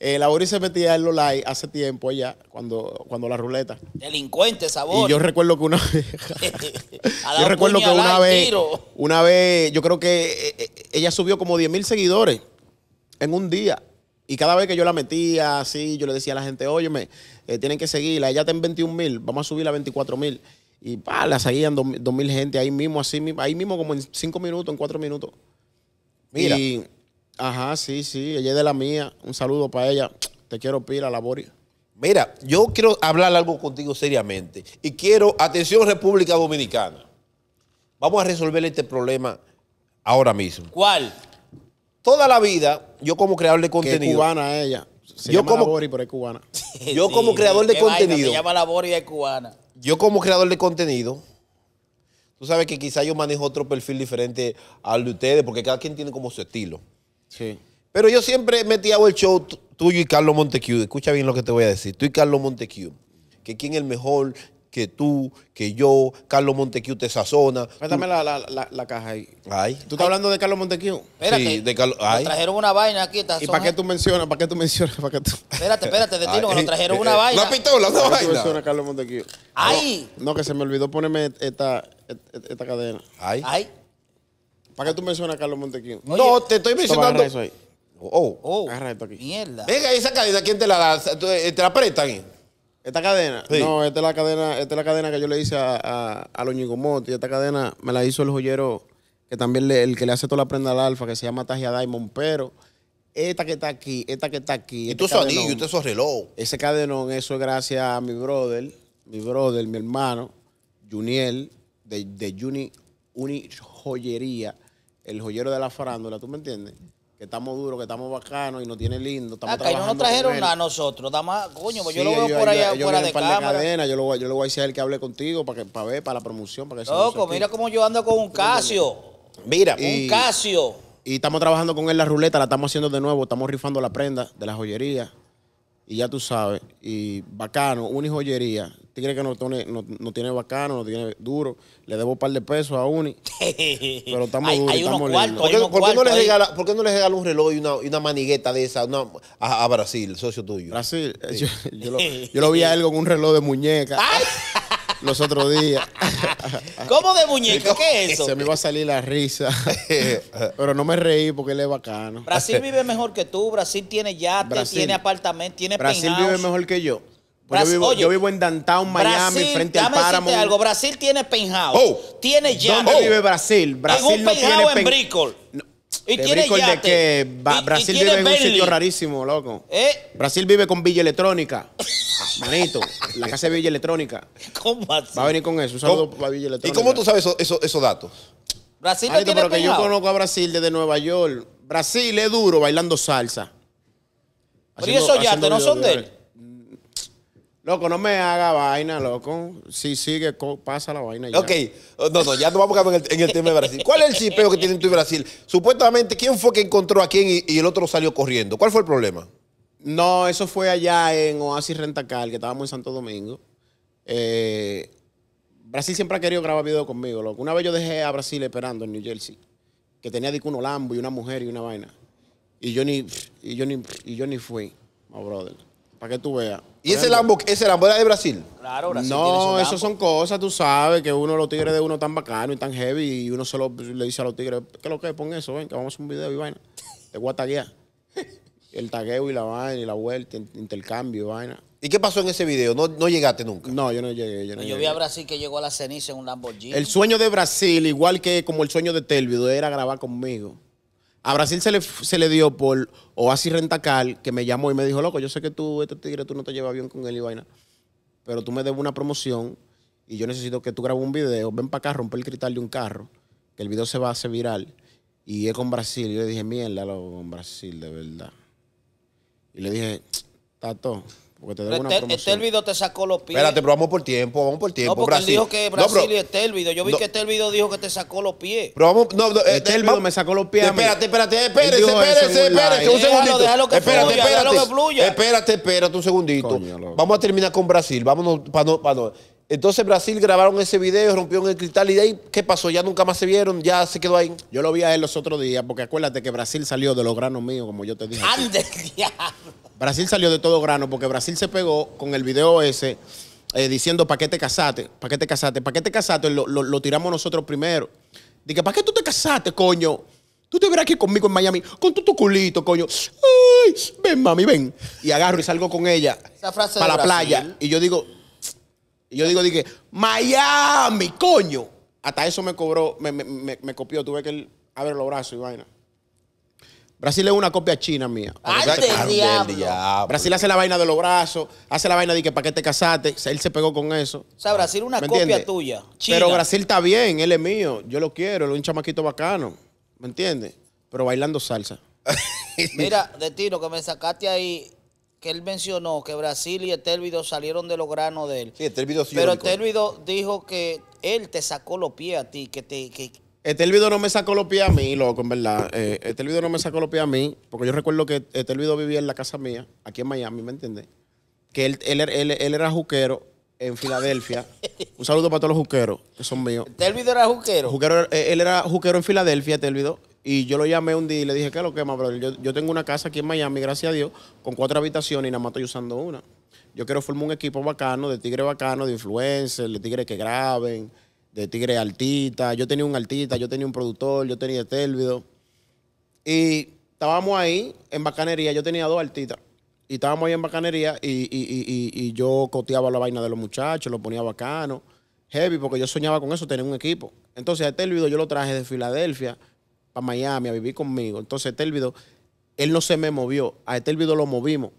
Eh, la Bori se metía en los likes hace tiempo ella, cuando, cuando la ruleta. Delincuente, sabor. Y yo recuerdo que una vez. yo recuerdo que una vez. Una vez, yo creo que eh, eh, ella subió como 10 mil seguidores en un día. Y cada vez que yo la metía así, yo le decía a la gente, óyeme, tienen que seguirla. Ella está en 21 mil, vamos a subirla a 24 mil. Y pa, la seguían 2 mil gente ahí mismo, así ahí mismo como en 5 minutos, en 4 minutos. Mira. Y Ajá, sí, sí. Ella es de la mía. Un saludo para ella. Te quiero pila, la Boria. Mira, yo quiero hablar algo contigo seriamente. Y quiero, atención República Dominicana. Vamos a resolver este problema ahora mismo. ¿Cuál? Toda la vida, yo como creador de contenido. es cubana ella. yo como, pero es cubana. Yo como creador de contenido. Se llama la y es cubana. Yo como creador de contenido. Tú sabes que quizás yo manejo otro perfil diferente al de ustedes, porque cada quien tiene como su estilo. Sí. Pero yo siempre metía el show tuyo y Carlos Montecu. Escucha bien lo que te voy a decir. Tú y Carlos Montecu. Que quién es el mejor, que tú, que yo. Carlos Montecu te sazona. Métame la, la, la, caja ahí. Ay. ¿Tú estás hablando de Carlos Montecu? Espérate. Sí, de Carlos. Ay. trajeron una vaina aquí. ¿Y para qué tú mencionas? ¿Para qué tú mencionas? ¿Para qué tú? Espérate, espérate, ti Nos trajeron eh, una eh, vaina. Una pistola, una vaina. a Carlos Ay. No, que se me olvidó ponerme esta, esta, esta cadena. Ay. Ay. ¿Para qué tú mencionas a Carlos Montequín? no, te estoy mencionando. Eso ahí. Oh, oh, agarra esto aquí. Mierda. Venga, esa cadena, ¿quién te la da? Eh, ¿Te la prestan? ¿Esta cadena? No, esta es la cadena, esta es la cadena que yo le hice a, a, a los y Esta cadena me la hizo el joyero que también le, el que le hace toda la prenda al alfa, que se llama Tajia Diamond, pero esta que está aquí, esta que está aquí. Y tú anillo, usted sos reloj. Ese cadenón, eso es gracias a mi brother, mi brother, mi hermano, Juniel, de, de Juni Uni Joyería el joyero de la farándula, ¿tú me entiendes? Que estamos duros, que estamos bacanos y nos tiene lindo. Estamos ah, que ellos no trajeron a nosotros. más. coño, pues yo lo veo por allá fuera de cámara. yo, lo, voy a decir a él que hable contigo para, que, para ver, para la promoción. Para Loco, mira cómo yo ando con un Casio. Mira, un Casio. Y estamos trabajando con él la ruleta, la estamos haciendo de nuevo. Estamos rifando la prenda de la joyería. Y ya tú sabes, y bacano, una joyería crees que no tiene, no, tiene bacano, no tiene duro. Le debo un par de pesos a Uni. pero estamos duros, estamos lindos. ¿Por, qué, no le regala, un reloj y una, y una manigueta de esa a, Brasil, socio tuyo? Brasil. Eh, yo, lo, vi a con un reloj de muñeca. los otros días. ¿Cómo de muñeca? ¿Qué es eso? Se me iba a salir la risa. Pero no me reí porque él es bacano. Brasil vive mejor que tú. Brasil tiene yate, tiene apartamento, tiene Brasil vive mejor que yo. Pues yo, vivo, en Downtown Miami, frente al páramo. algo. Brasil tiene penthouse. Oh. tiene yate. ¿Dónde vive Brasil? Brasil en un no en Bricol. y de tiene De que Brasil vive en un sitio rarísimo, loco. ¿Eh? Brasil vive con Villa Electrónica. Ah, manito, la casa de Villa Electrónica. ¿Cómo así? Va a venir con eso. Un saludo para Villa Electrónica. ¿Y cómo tú sabes esos eso, eso datos? Brasil Manito, no tiene pero que yo conozco a Brasil desde Nueva York. Brasil es duro bailando salsa. Pero y esos yates no son de él. Loco, no me haga vaina, loco. Si sigue, pasa la vaina ya. Ok, oh, no, no, ya nos vamos a en el, en el tema de Brasil. ¿Cuál es el chipeo que tiene tú y Brasil? Supuestamente, ¿quién fue que encontró a quién y, el otro salió corriendo? ¿Cuál fue el problema? No, eso fue allá en Oasis Rentacal, que estábamos en Santo Domingo. Eh, Brasil siempre ha querido grabar video conmigo, loco. Una vez yo dejé a Brasil esperando en New Jersey, que tenía de un lambo y una mujer y una vaina. Y yo ni, y yo ni, y yo ni fui, my brother. Para que tú veas. ¿Y ese Lambo, ese Lambo era de Brasil? Claro, Brasil. No, eso son cosas, tú sabes, que uno, los tigres de uno tan bacano y tan heavy, y uno solo le dice a los tigres, ¿qué es lo que Pon eso, ven, que vamos a hacer un video y vaina. Te voy a taguear. El tagueo y la vaina, y la vuelta, intercambio y vaina. ¿Y qué pasó en ese video? No, llegaste nunca. No, yo no llegué. Yo, pues vi a Brasil que llegó a la ceniza en un Lamborghini. El sueño de Brasil, igual que como el sueño de Telvido, era grabar conmigo. A Brasil se le, se le dio por Oasis Rentacal, que me llamó y me dijo, loco, yo sé que tú, este tigre, tú no te llevas bien con él y vaina, pero tú me debes una promoción y yo necesito que tú grabes un video, ven para acá, romper el cristal de un carro, que el video se va a hacer viral. Y es con Brasil. yo le dije, mierda, loco, con Brasil, de verdad. Y le dije, Tato, porque te este, este te sacó los pies. Espérate, probamos por tiempo, vamos por tiempo. No, porque Brasil. él dijo que Brasil no, pero, y este Yo vi que Estelvido dijo que te sacó los pies. Pero vamos, no, eh, Estelvido eh, me sacó los pies. Espérate, espérate, espérate, espérate, espérate, un segundito. Déjalo, espérate, fluya, espérate, Espérate, espérate un segundito. vamos a terminar con Brasil. Vámonos para no, para no. Entonces Brasil grabaron ese video, rompieron el cristal y de ahí, ¿qué pasó? Ya nunca más se vieron, ya se quedó ahí. Yo lo vi a él los otros días, porque acuérdate que Brasil salió de los granos míos, como yo te dije. ¡Ande, diablo! Brasil salió de todo grano porque Brasil se pegó con el video ese eh, diciendo, ¿para qué te casaste? ¿Para qué te casaste? ¿Para qué te casaste? Lo, tiramos nosotros primero. Dije, ¿para qué tú te casaste, coño? Tú te verás aquí conmigo en Miami, con tu, culito, coño. ven, mami, ven. Y agarro y salgo con ella para la playa. Y yo digo, yo digo, dije, Miami, coño. Hasta eso me cobró, me, me, me, me copió. Tuve que abrir los brazos y vaina. Brasil es una copia china mía. Ay, diablo. Brasil hace la vaina de los brazos, hace la vaina de que para qué te casaste. Él se pegó con eso. O sea, Brasil es una copia tuya. Pero Brasil está bien, él es mío. Yo lo quiero, él es un chamaquito bacano. ¿Me entiendes? Pero bailando salsa. Mira, de tiro que me sacaste ahí, que él mencionó que Brasil y Etelvido salieron de los granos de él. Sí, Etelvido sí. Pero Etelvido dijo que él te sacó los pies a ti, que te. Que, este, Elvido no me sacó los pies a mí, loco, en verdad. Eh, este, no me sacó los pies a mí, porque yo recuerdo que este, video vivía en la casa mía, aquí en Miami, ¿me entiendes? Que él, él, él, era juquero en Filadelfia. Un saludo para todos los juqueros, que son míos. video era juquero? Eh, él era juquero en Filadelfia, video Y yo lo llamé un día y le dije, ¿qué es lo que más, brother? Yo, yo, tengo una casa aquí en Miami, gracias a Dios, con cuatro habitaciones y nada más estoy usando una. Yo quiero formar un equipo bacano, de tigre bacano, de influencers, de tigres que graben, de Tigre Artista, yo tenía un artista, yo tenía un productor, yo tenía Telvido Y estábamos ahí en Bacanería, yo tenía dos artistas. Y estábamos ahí en Bacanería y, yo coteaba la vaina de los muchachos, lo ponía bacano, heavy, porque yo soñaba con eso, tener un equipo. Entonces a Télvido yo lo traje de Filadelfia para Miami a vivir conmigo. Entonces Telvido él no se me movió, a Telvido lo movimos.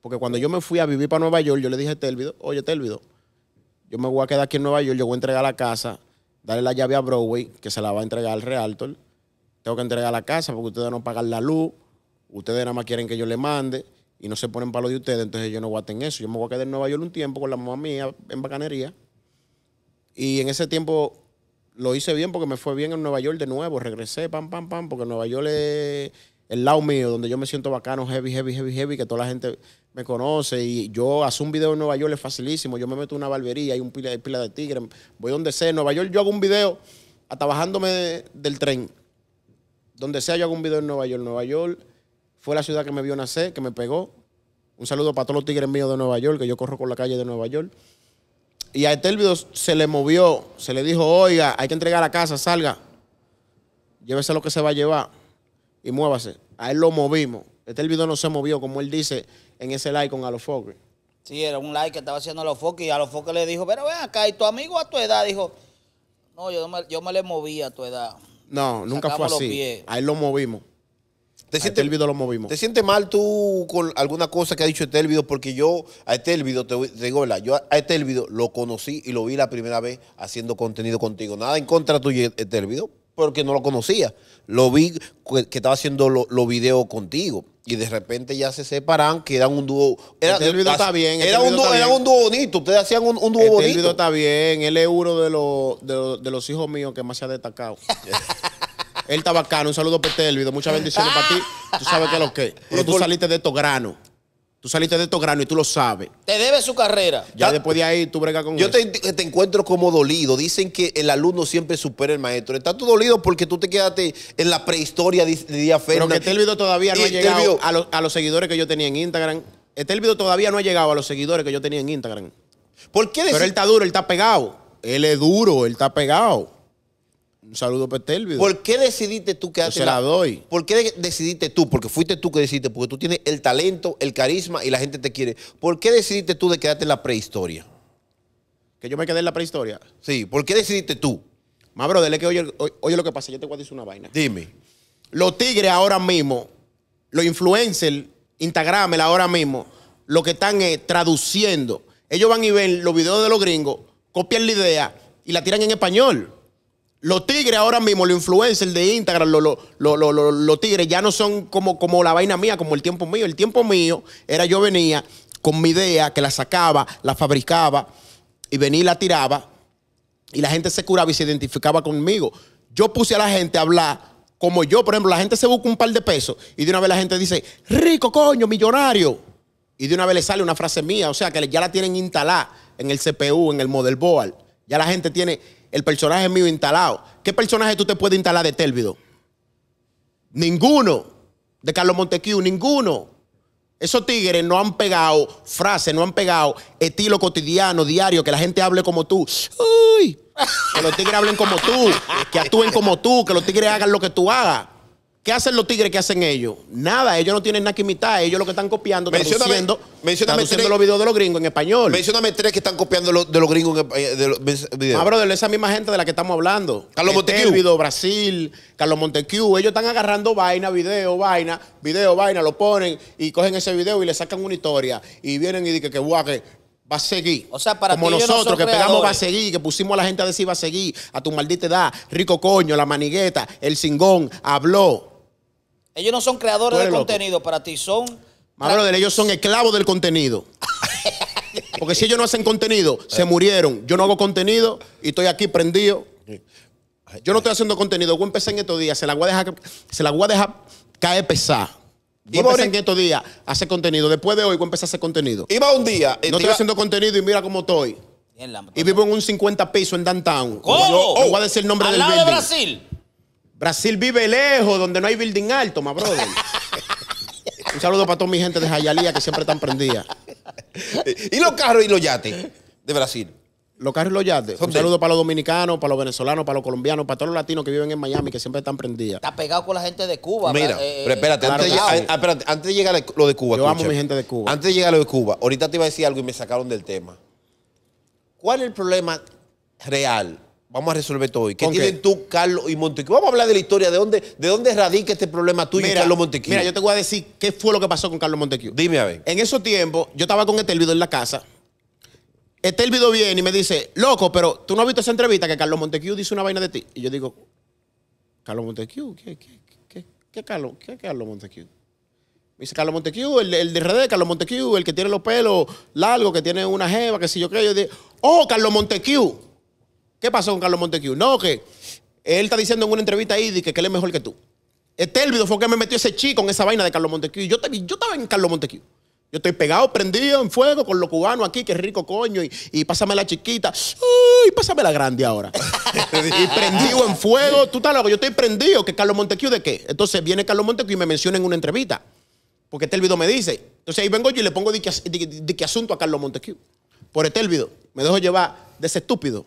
Porque cuando yo me fui a vivir para Nueva York, yo le dije a Télvido, oye Telvido yo me voy a quedar aquí en Nueva York, yo voy a entregar la casa, darle la llave a Broadway, que se la va a entregar al Realtor. Tengo que entregar la casa porque ustedes no pagan la luz, ustedes nada más quieren que yo le mande y no se ponen palo de ustedes, entonces yo no voy a tener eso. Yo me voy a quedar en Nueva York un tiempo con la mamá mía en bacanería. Y en ese tiempo lo hice bien porque me fue bien en Nueva York de nuevo, regresé, pam, pam, pam, porque Nueva York es el lado mío, donde yo me siento bacano, heavy, heavy, heavy, heavy, que toda la gente me conoce. Y yo hago un video en Nueva York es facilísimo. Yo me meto en una barbería, hay un pila, pila de tigre, voy donde sea. En Nueva York yo hago un video, hasta bajándome del tren. Donde sea yo hago un video en Nueva York. Nueva York fue la ciudad que me vio nacer, que me pegó. Un saludo para todos los tigres míos de Nueva York, que yo corro por la calle de Nueva York. Y a este video se le movió, se le dijo, oiga, hay que entregar la casa, salga, llévese lo que se va a llevar y muévase. A él lo movimos. Este el video no se movió, como él dice en ese like con Alofoque. Sí, era un like que estaba haciendo Alofoque y a Alofoque le dijo, pero ven acá, y tu amigo a tu edad dijo, no, yo me, yo me le moví a tu edad. No, nunca fue así. A él lo movimos. ¿Te sientes, este lo movimos. ¿Te sientes mal tú con alguna cosa que ha dicho Etelvido? Porque yo a Etelvido, te, te digo yo a Etelvido lo conocí y lo vi la primera vez haciendo contenido contigo. Nada en contra tuyo, Etelvido, porque no lo conocía. Lo vi que estaba haciendo los videos contigo. Y de repente ya se separan, que eran un dúo. Este era, el video está bien. Este era, un dúo, un bonito. Ustedes hacían un, dúo este bonito. El video está bien. Él es uno de, los, de, los, hijos míos que más se ha destacado. Él está bacano. Un saludo para Elvido. Muchas bendiciones para ti. Tú sabes que lo que. Pero tú saliste de estos granos. Tú saliste de estos granos y tú lo sabes. Te debe su carrera. Ya después de ahí tú bregas con Yo te, encuentro como dolido. Dicen que el alumno siempre supera al maestro. Estás tú dolido porque tú te quedaste en la prehistoria de día Pero que este todavía no ha este llegado a, los, seguidores que yo tenía en Instagram. Este video todavía no ha llegado a los seguidores que yo tenía en Instagram. ¿Por qué Pero él está duro, él está pegado. Él es duro, él está pegado. Un saludo para ¿Por qué decidiste tú quedarte? Yo se la doy. ¿Por qué decidiste tú? Porque fuiste tú que decidiste, porque tú tienes el talento, el carisma y la gente te quiere. ¿Por qué decidiste tú de quedarte en la prehistoria? ¿Que yo me quedé en la prehistoria? Sí, ¿por qué decidiste tú? Más, brother, es que oye, oye lo que pasa, yo te voy a decir una vaina. Dime. Los tigres ahora mismo, los influencers, Instagram ahora mismo, lo que están es traduciendo. Ellos van y ven los videos de los gringos, copian la idea y la tiran en español. Los tigres ahora mismo, los influencers de Instagram, los, tigres ya no son como, como la vaina mía, como el tiempo mío. El tiempo mío era yo venía con mi idea, que la sacaba, la fabricaba y venía y la tiraba y la gente se curaba y se identificaba conmigo. Yo puse a la gente a hablar como yo, por ejemplo, la gente se busca un par de pesos y de una vez la gente dice, rico coño, millonario. Y de una vez le sale una frase mía, o sea que ya la tienen instalada en el CPU, en el model board. Ya la gente tiene el personaje mío instalado. ¿Qué personaje tú te puedes instalar de Telvido? Ninguno. De Carlos Montequiu, ninguno. Esos tigres no han pegado frase, no han pegado estilo cotidiano, diario, que la gente hable como tú. Uy, que los tigres hablen como tú, que actúen como tú, que los tigres hagan lo que tú hagas. ¿Qué hacen los tigres? ¿Qué hacen ellos? Nada, ellos no tienen nada que imitar. Ellos lo que están copiando, traduciendo, los videos de los gringos en español. Mencióname tres que están copiando de los gringos en eh, español. Ah, brother, esa misma gente de la que estamos hablando. Carlos este, Montecu. Brasil, Carlos Montecu. Ellos están agarrando vaina, video, vaina, video, vaina. Lo ponen y cogen ese video y le sacan una historia. Y vienen y dicen que, que, que va a seguir. O sea, para Como nosotros que pegamos va a seguir, que pusimos a la gente a decir va a seguir, a tu maldita edad, rico coño, la manigueta, el cingón, habló. Ellos no son creadores de contenido, para ti son. Madre ellos son esclavos del contenido. Porque si ellos no hacen contenido, se murieron. Yo no hago contenido y estoy aquí prendido. Yo no estoy haciendo contenido. Voy empecé en estos días. Se la voy se la voy a dejar caer pesada. Iba a en estos días a hacer contenido. Después de hoy voy a empezar a hacer contenido. Iba un día. Eh, no estoy haciendo contenido y mira cómo estoy. Y vivo en un 50 piso en downtown. ¿Cómo? Oh, decir el nombre al del lado building. de Brasil. Brasil vive lejos, donde no hay building alto, ma brother. un saludo para toda mi gente de Jayalía que siempre están prendida ¿Y los carros y los yates de Brasil? Los carros y los yates. Un saludo para los dominicanos, para los venezolanos, para los colombianos, para todos los latinos que viven en Miami, que siempre están prendidos. Está pegado con la gente de Cuba. Mira, eh, pero ah, espérate, antes, de llegar a lo de Cuba. Yo amo a mi gente de Cuba. Antes de llegar a lo de Cuba, ahorita te iba a decir algo y me sacaron del tema. ¿Cuál es el problema real? Vamos a resolver todo hoy. ¿Qué tienen tú, Carlos y Montequillo? Vamos a hablar de la historia, de dónde, de dónde radica este problema tuyo y Carlos Montequillo. Mira, yo te voy a decir qué fue lo que pasó con Carlos Montequillo. Dime a ver. En esos tiempos, yo estaba con Etelvido en la casa Estelvido viene y me dice, loco, pero tú no has visto esa entrevista que Carlos Montecchio dice una vaina de ti. Y yo digo, Carlos Montecchio? ¿qué, qué, qué, Carlos, qué Carlos Me dice Carlos Montecchio? el, el de RD, Carlos Montecchio? el que tiene los pelos largos, que tiene una jeva, que si yo qué. Yo digo, oh, Carlos Montecchio! ¿Qué pasó con Carlos Montecchio? No, que él está diciendo en una entrevista ahí que, él es mejor que tú. Este el fue que me metió ese chico en esa vaina de Carlos Montecchio. Yo, yo estaba en Carlos Montecchio. Yo estoy pegado, prendido en fuego con los cubanos aquí, qué rico coño, y, y pásame la chiquita, y pásame la grande ahora. y prendido en fuego, tú estás loco, yo estoy prendido, que Carlos Montecchio, de qué. Entonces viene Carlos Montecchio y me menciona en una entrevista, porque Telvido me dice. Entonces ahí vengo yo y le pongo de qué, asunto a Carlos Montecchio? Por Telvido, me dejo llevar de ese estúpido.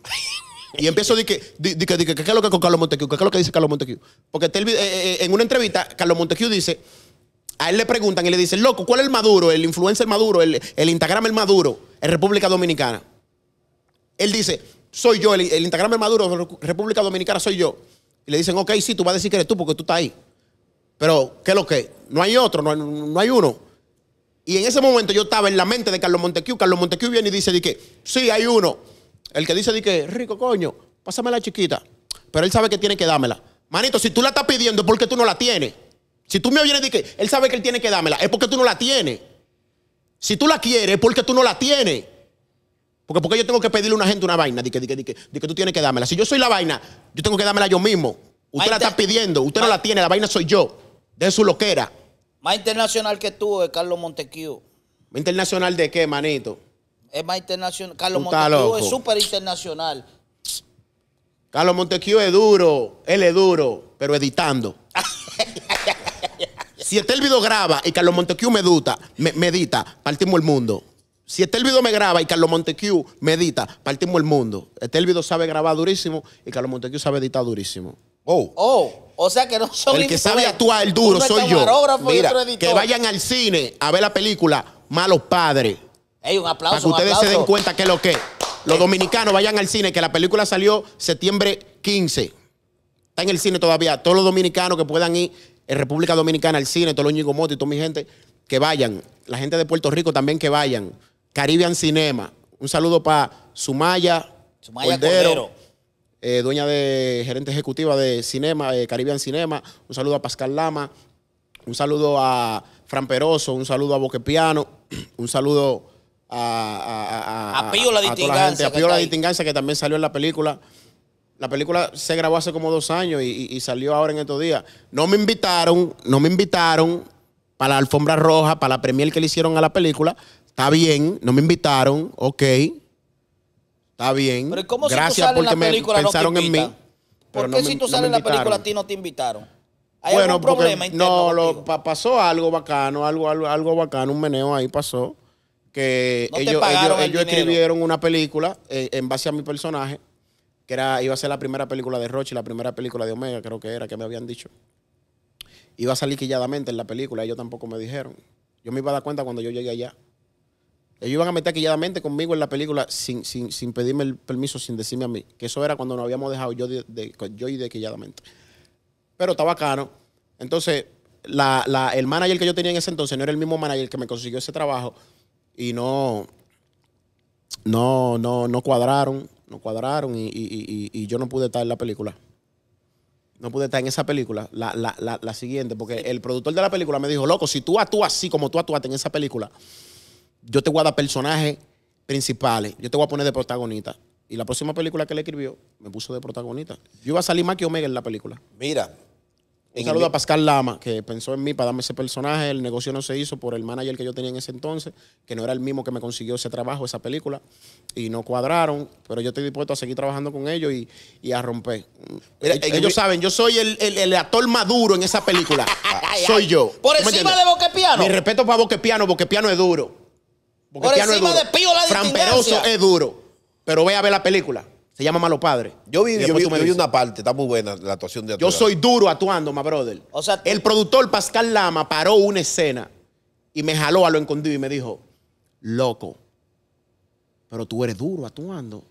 Y empiezo ¿de que, ¿qué es lo que con Carlos Montecchio? ¿Qué es lo que dice Carlos Montecchio? Porque Telvido, eh, eh, en una entrevista, Carlos Montecchio dice a él le preguntan y le dicen, loco, ¿cuál es el maduro? El influencer maduro, el, Instagram el maduro, en República Dominicana. Él dice, soy yo, el, Instagram el maduro, República Dominicana soy yo. Y le dicen, ok, sí, tú vas a decir que eres tú porque tú estás ahí. Pero, ¿qué es lo que? No hay otro, no hay, uno. Y en ese momento yo estaba en la mente de Carlos Montecu. Carlos Montecu viene y dice, de que, sí, hay uno. El que dice, de que, rico coño, pásame la chiquita. Pero él sabe que tiene que dármela. Manito, si tú la estás pidiendo, ¿por qué tú no la tienes? Si tú me oyes de que él sabe que él tiene que dármela, es porque tú no la tienes. Si tú la quieres, es porque tú no la tienes. Porque, porque yo tengo que pedirle a una gente una vaina, de que, que, que, tú tienes que dármela. Si yo soy la vaina, yo tengo que dármela yo mismo. Usted la está pidiendo, usted no la tiene, la vaina soy yo. De su loquera. Más internacional que tú es Carlos ¿Más ¿Internacional de qué, manito? Es más internacional. Carlos Montequío es súper internacional. Carlos Montequío es duro, él es duro, pero editando. Si Estelvido graba y Carlos Montecu medita, me, medita, partimos el mundo. Si Estelvido me graba y Carlos Montecu medita, partimos el mundo. Estelvido sabe grabar durísimo y Carlos Montecu sabe editar durísimo. Oh. Oh. O sea que no soy El que sabe actuar duro soy yo. que vayan al cine a ver la película Malos Padres. Ey, un aplauso. Para que ustedes se den cuenta que lo que. Los eh. dominicanos vayan al cine, que la película salió septiembre 15. Está en el cine todavía. Todos los dominicanos que puedan ir en República Dominicana, el cine, todo Ñigo y toda mi gente, que vayan. La gente de Puerto Rico también que vayan. Caribbean Cinema. Un saludo para Sumaya, Sumaya Cordero, eh, dueña de gerente ejecutiva de Cinema, eh, Caribbean Cinema. Un saludo a Pascal Lama. Un saludo a Fran Peroso. Un saludo a Boquepiano. Un saludo a. A, la Distingancia, A, que también salió en la película. La película se grabó hace como dos años y, salió ahora en estos días. No me invitaron, no me invitaron para la alfombra roja, para la premier que le hicieron a la película. Está bien, no me invitaron, ok. Está bien. Pero ¿cómo Gracias sales porque la película pensaron en ¿Por qué si tú sales en la película a ti no te invitaron? bueno, algún problema No, pasó algo bacano, algo, algo, bacano, un meneo ahí pasó. Que ellos, ellos, escribieron una película eh, en base a mi personaje iba a ser la primera película de Roche la primera película de Omega, creo que era, que me habían dicho. Iba a salir quilladamente en la película, ellos tampoco me dijeron. Yo me iba a dar cuenta cuando yo llegué allá. Ellos iban a meter quilladamente conmigo en la película sin, sin, pedirme el permiso, sin decirme a mí. Que eso era cuando nos habíamos dejado yo, de, yo y de quilladamente. Pero estaba caro. Entonces, la, el manager que yo tenía en ese entonces no era el mismo manager que me consiguió ese trabajo. Y no, no, no, no cuadraron nos cuadraron y, yo no pude estar en la película. No pude estar en esa película, la, siguiente, porque el productor de la película me dijo, loco, si tú actúas así como tú actuaste en esa película, yo te voy a dar personajes principales, yo te voy a poner de protagonista. Y la próxima película que le escribió, me puso de protagonista. Yo iba a salir más que Omega en la película. Mira, un saludo a Pascal Lama, que pensó en mí para darme ese personaje. El negocio no se hizo por el manager que yo tenía en ese entonces, que no era el mismo que me consiguió ese trabajo, esa película. Y no cuadraron, pero yo estoy dispuesto a seguir trabajando con ellos y, a romper. Mira, ellos, saben, yo soy el, el, el, actor maduro en esa película. soy yo. Por encima de Boquepiano. Mi respeto para Boquepiano, Boquepiano es duro. por encima de Pío la Tramperoso es duro. Pero ve a ver la película. Se llama Malo Padre. Yo vi, una parte, está muy buena la actuación de Yo soy duro actuando, my brother. el productor Pascal Lama paró una escena y me jaló a lo escondido y me dijo, loco, pero tú eres duro actuando.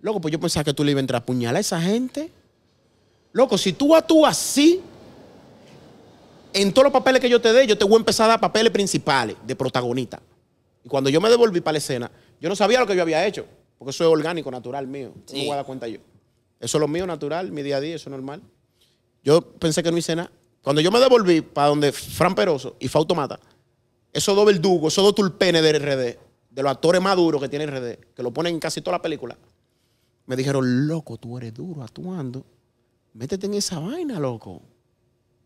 Loco, pues yo pensaba que tú le ibas a entrar a puñalar a esa gente. Loco, si tú actúas así, en todos los papeles que yo te dé, yo te voy a empezar a dar papeles principales de protagonista. Y cuando yo me devolví para la escena, yo no sabía lo que yo había hecho. Porque eso es orgánico, natural mío. No me voy a dar cuenta yo. Eso es lo mío, natural, mi día a día, eso es normal. Yo pensé que no hice nada. Cuando yo me devolví para donde Fran Peroso y Fauto Mata, esos dos verdugos, esos dos tulpenes de RD, de los actores más duros que tiene RD, que lo ponen en casi toda la película, me dijeron, loco, tú eres duro actuando. Métete en esa vaina, loco.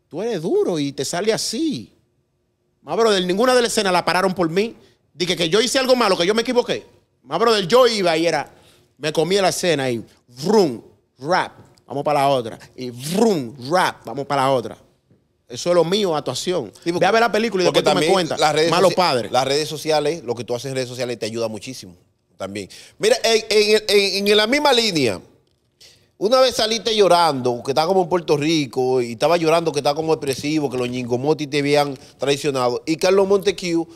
Tú eres duro y te sale así. Más, de ninguna de las escenas la pararon por mí. Dije que yo hice algo malo, que yo me equivoqué. Más brother, yo iba y era, me comía la cena y vroom, rap, vamos para la otra. Y vroom, rap, vamos para la otra. Eso es lo mío, actuación. Sí, a ver la película y después te me cuentas. Malos padres. Las redes sociales, lo que tú haces en redes sociales te ayuda muchísimo también. Mira, en, la misma línea, una vez saliste llorando, que está como en Puerto Rico, y estaba llorando que está como depresivo, que los ñingomoti te habían traicionado, y Carlos Montequiu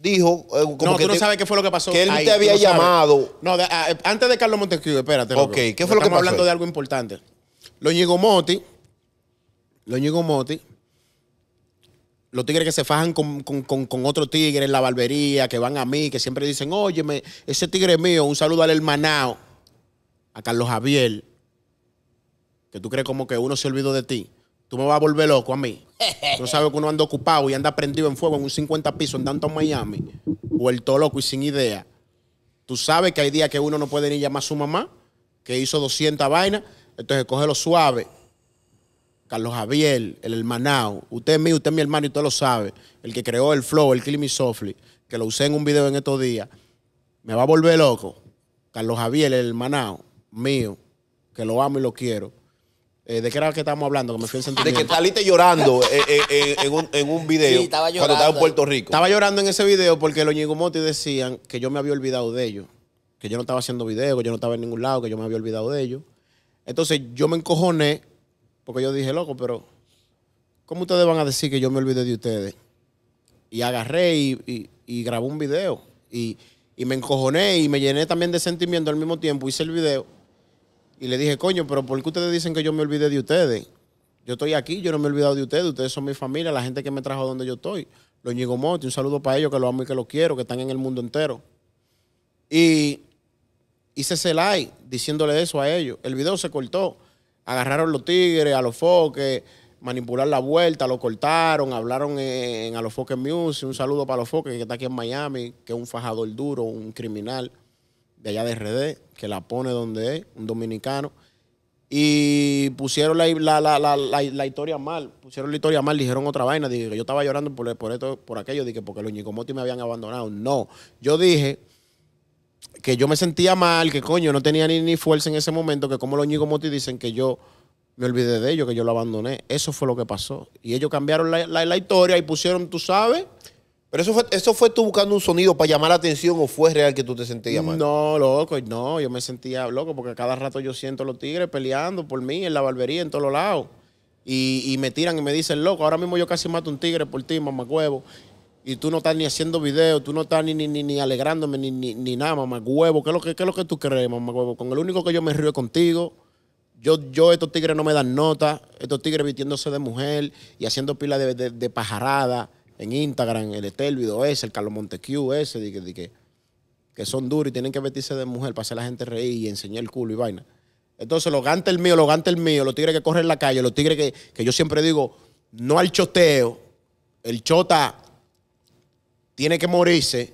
dijo. Eh, como no, tú no sabes qué fue lo que pasó. Que él te había llamado. No, ah, eh, antes de Carlos Montesquieu, espérate. Ok, ¿qué Estamos que hablando de algo importante. Loñigo Moti, Loñigo Moti, los tigres que se fajan con, con, con, en la barbería, que van a mí, que siempre dicen, óyeme, ese tigre mío, un saludo al hermanao, a Carlos Javier, que tú crees como que uno se olvidó de ti tú me vas a volver loco a mí. Tú sabes que uno anda ocupado y anda prendido en fuego en un 50 piso en downtown Miami, vuelto loco y sin idea. Tú sabes que hay días que uno no puede ni llamar a su mamá, que hizo 200 vainas, entonces coge lo suave. Carlos Javier, el hermanao, usted es mío, usted es mi hermano y usted lo sabe, el que creó el flow, el clima Me Softly, que lo usé en un video en estos días, me va a volver loco. Carlos Javier, el hermanao mío, que lo amo y lo quiero eh, ¿De qué era que estábamos hablando? Que me fui De que saliste llorando eh, eh, en, un, en, video. Sí, estaba llorando. Cuando estaba en Puerto Rico. Estaba llorando en ese video porque los Ñigumotis decían que yo me había olvidado de ellos. Que yo no estaba haciendo videos, que yo no estaba en ningún lado, que yo me había olvidado de ellos. Entonces yo me encojoné porque yo dije, loco, pero ¿cómo ustedes van a decir que yo me olvidé de ustedes? Y agarré y, y, grabé un video. Y, y me encojoné y me llené también de sentimiento al mismo tiempo. Hice el video y le dije, coño, pero ¿por qué ustedes dicen que yo me olvidé de ustedes? Yo estoy aquí, yo no me he olvidado de ustedes, ustedes son mi familia, la gente que me trajo donde yo estoy. Los Ñigomote, un saludo para ellos, que los amo y que los quiero, que están en el mundo entero. Y hice ese like diciéndole eso a ellos. El video se cortó. Agarraron los tigres, a los foques, manipular la vuelta, lo cortaron, hablaron en, a los foques music. Un saludo para los foques que está aquí en Miami, que es un fajador duro, un criminal de allá de RD que la pone donde es, un dominicano. Y pusieron la, historia mal, pusieron la historia mal, dijeron otra vaina, dije que yo estaba llorando por, por esto, por aquello, dije porque los ñicomoti me habían abandonado. No, yo dije que yo me sentía mal, que coño, no tenía ni, ni fuerza en ese momento, que como los ñicomoti dicen que yo me olvidé de ellos, que yo lo abandoné. Eso fue lo que pasó. Y ellos cambiaron la, la historia y pusieron, tú sabes, pero eso fue, eso fue tú buscando un sonido para llamar la atención o fue real que tú te sentías mal? No, loco, no, yo me sentía loco porque cada rato yo siento a los tigres peleando por mí en la barbería, en todos los lados. Y, me tiran y me dicen, loco, ahora mismo yo casi mato un tigre por ti, mamacuevo. Y tú no estás ni haciendo video, tú no estás ni, ni, ni, ni alegrándome, ni, ni, ni nada, mamacuevo. ¿Qué lo que, qué es lo que tú crees, mamacuevo? Con el único que yo me río es contigo. Yo, yo, estos tigres no me dan nota, estos tigres vistiéndose de mujer y haciendo pila de, de pajarada en Instagram, el Estelvido ese, el Carlos Montesquieu ese, que, que, son duros y tienen que vestirse de mujer para hacer la gente reír y enseñar el culo y vaina. Entonces, los gantes el mío, los gantes el mío, los tigres que corren en la calle, los tigres que, que yo siempre digo, no al choteo, el chota tiene que morirse,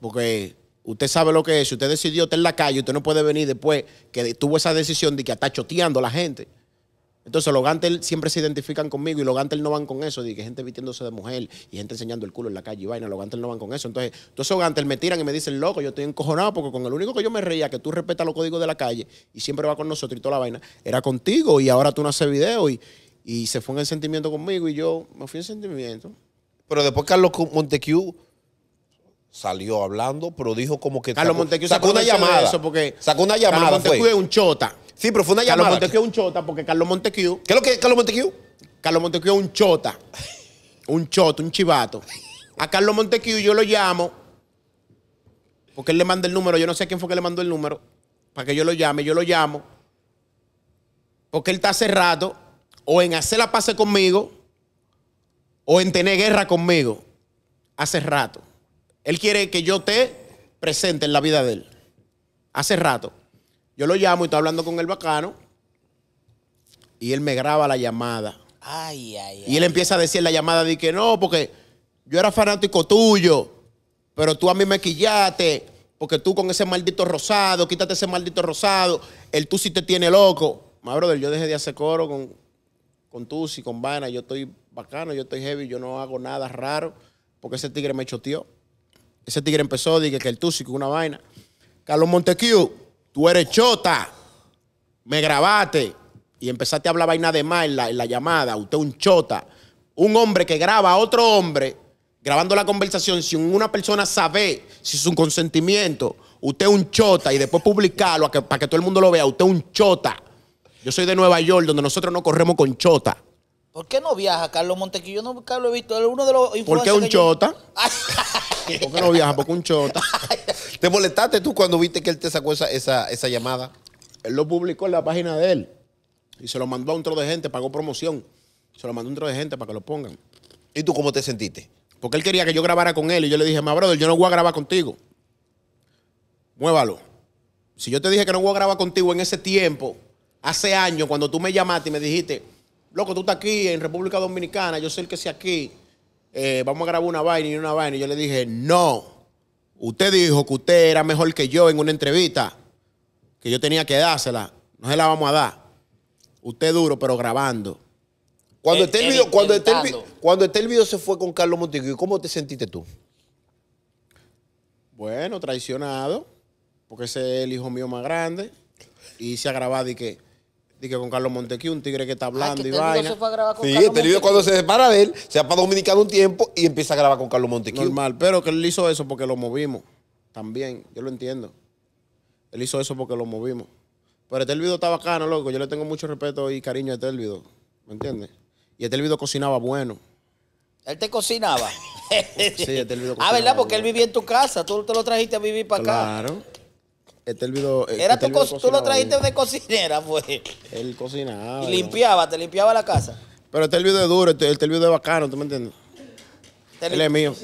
porque Usted sabe lo que es. Si usted decidió estar en la calle, usted no puede venir después que tuvo esa decisión de que está choteando a la gente. Entonces los gantel siempre se identifican conmigo y los gantel no van con eso, de que gente vistiéndose de mujer y gente enseñando el culo en la calle y vaina, los gantel no van con eso. Entonces, todos esos gantel me tiran y me dicen, loco, yo estoy encojonado porque con el único que yo me reía, que tú respetas los códigos de la calle y siempre va con nosotros y toda la vaina, era contigo y ahora tú no haces video y, y se fue en el sentimiento conmigo y yo me fui en sentimiento. Pero después Carlos Montecu salió hablando, pero dijo como que... Carlos sacó, una llamada. porque sacó una llamada. Carlos Montecu es un chota. Sí, profunda llamada. Carlos Montecchio es un chota, porque Carlos Montecchio. ¿Qué es lo que es Carlos Montecchio? Carlos es un chota. Un chota, un chivato. A Carlos Montecchio yo lo llamo porque él le manda el número. Yo no sé quién fue que le mandó el número para que yo lo llame. Yo lo llamo porque él está hace rato o en hacer la pase conmigo o en tener guerra conmigo. Hace rato. Él quiere que yo te presente en la vida de él. Hace rato. Yo lo llamo y estoy hablando con el bacano. Y él me graba la llamada. Ay, ay, y él empieza a decir la llamada de que no, porque yo era fanático tuyo, pero tú a mí me quillaste, porque tú con ese maldito rosado, quítate ese maldito rosado, el Tusi te tiene loco. Más brother, yo dejé de hacer coro con, con Tusi, con Vaina, yo estoy bacano, yo estoy heavy, yo no hago nada raro, porque ese tigre me choteó. Ese tigre empezó, dije que el Tusi, con una vaina. Carlos Montequio tú eres chota, me grabaste y empezaste a hablar vaina de más en la, llamada, usted un chota, un hombre que graba a otro hombre grabando la conversación, si una persona sabe, si es un consentimiento, usted es un chota y después publicarlo para que todo el mundo lo vea, usted es un chota. Yo soy de Nueva York, donde nosotros no corremos con chota. ¿Por qué no viaja Carlos Montequillo? No, lo he visto, uno de los ¿Por qué un chota? ¿Por qué no viaja? Porque un chota. ¿Te molestaste tú cuando viste que él te sacó esa, llamada? Él lo publicó en la página de él y se lo mandó a un tro de gente, pagó promoción. Se lo mandó a un tro de gente para que lo pongan. ¿Y tú cómo te sentiste? Porque él quería que yo grabara con él y yo le dije, mabro, brother, yo no voy a grabar contigo. Muévalo. Si yo te dije que no voy a grabar contigo en ese tiempo, hace años, cuando tú me llamaste y me dijiste, loco, tú estás aquí en República Dominicana, yo sé el que si aquí, eh, vamos a grabar una vaina y una vaina. Y yo le dije, no. Usted dijo que usted era mejor que yo en una entrevista, que yo tenía que dársela. No se la vamos a dar. Usted duro, pero grabando. Cuando, este esté, el video, cuando, esté, cuando esté el video se fue con Carlos Montijo, ¿cómo te sentiste tú? Bueno, traicionado, porque ese es el hijo mío más grande. Y se ha grabado y que Dije con Carlos Montequí, un tigre que está hablando y vaina. Se fue sí, este cuando se separa de él, se va para Dominicano un tiempo y empieza a grabar con Carlos Montequí. Normal, pero que él hizo eso porque lo movimos. También, yo lo entiendo. Él hizo eso porque lo movimos. Pero este video está bacano, loco. Yo le tengo mucho respeto y cariño a este video. ¿Me entiendes? Y este video cocinaba bueno. Él te cocinaba. sí, este video cocinaba. Ah, ¿verdad? Porque él vivía en tu casa. Tú te lo trajiste a vivir para acá. Claro. Este el eh, Era este tú lo trajiste de cocinera, pues. Él cocinaba. Y limpiaba, te limpiaba la casa. Pero este el video es duro, este, este el video es bacano, ¿tú me entiendes? Te es mío.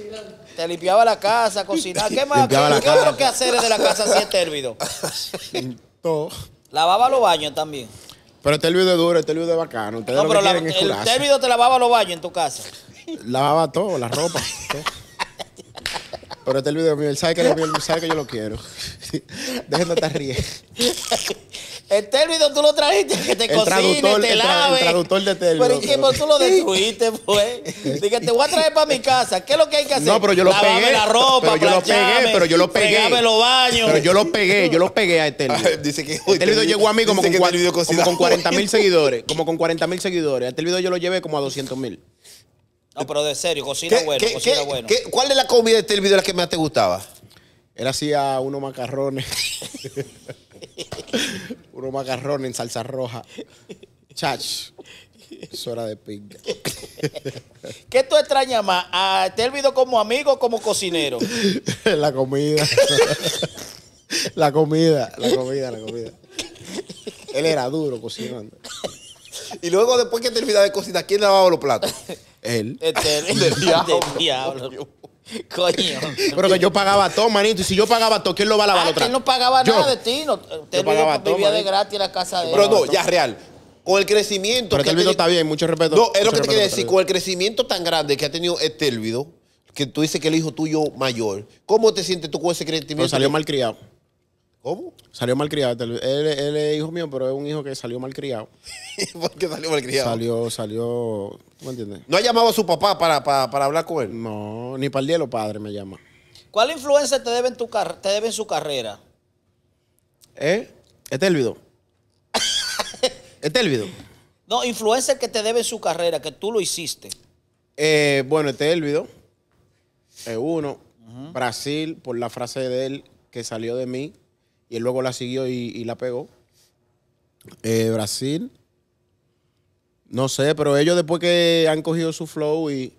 Te limpiaba la casa, cocinaba. ¿Qué más? ¿Qué, otro que hacer de la casa si es térvido? Todo. Lavaba los baños también. Pero este el video es duro, este el video es bacano. no, pero el térvido te lavaba los baños en tu casa. Lavaba todo, la ropa. Pero este el video mío. Él sabe que, sabe que yo lo quiero. Déjenme de estar riendo. El este término tú lo trajiste, que te cocine, te lave. El, traductor de término. Pero es que tú lo destruiste, pues. Dije, te voy a traer para mi casa. ¿Qué es lo que hay que hacer? No, pero yo lo pegué. la ropa, pero yo lo pegué, pero yo lo pegué. los baños. Pero yo lo pegué, yo lo pegué a Eterno. Dice que este video llegó a mí como con, 40 mil seguidores. Como con 40 mil seguidores. Este video yo lo llevé como a 200 mil. No, pero de serio, cocina bueno, cocina bueno. ¿Cuál es la comida de este la que más te gustaba? Él hacía unos macarrones. unos macarrones en salsa roja. Chach. eso de pinga. ¿Qué tú extrañas más? ¿A Telvido como amigo o como cocinero? la comida. la comida, la comida, la comida. Él era duro cocinando. Y luego, después que terminaba de cocinar, ¿quién lavaba los platos? Él. del diablo. Coño. Pero que yo pagaba todo, manito. Y si yo pagaba todo, ¿quién lo va a lavar ah, otra? Él no pagaba nada de ti. No, pagaba todo, vivía de gratis en la casa de él. Pero no, ya real. Con el crecimiento. Pero el está bien, mucho respeto. No, es lo que te quería decir. Con el crecimiento tan grande que ha tenido Estelvido, eh, que tú dices que el hijo tuyo mayor, ¿cómo te sientes tú con ese crecimiento? Pero salió mal criado. ¿Cómo? Salió mal Él, él es hijo mío, pero es un hijo que salió criado. ¿Por qué salió criado? Salió, salió, ¿No ha llamado a su papá para, hablar con él? No, ni para el día de me llama. ¿Cuál influencia te debe en, tu te debe su carrera? ¿Eh? Este elvido este No, influencer que te debe en su carrera, que tú lo hiciste. Eh, bueno, este es Eh, uno, Brasil, por la frase de él que salió de mí y él luego la siguió y, y la pegó. Eh, Brasil. No sé, pero ellos después que han cogido su flow y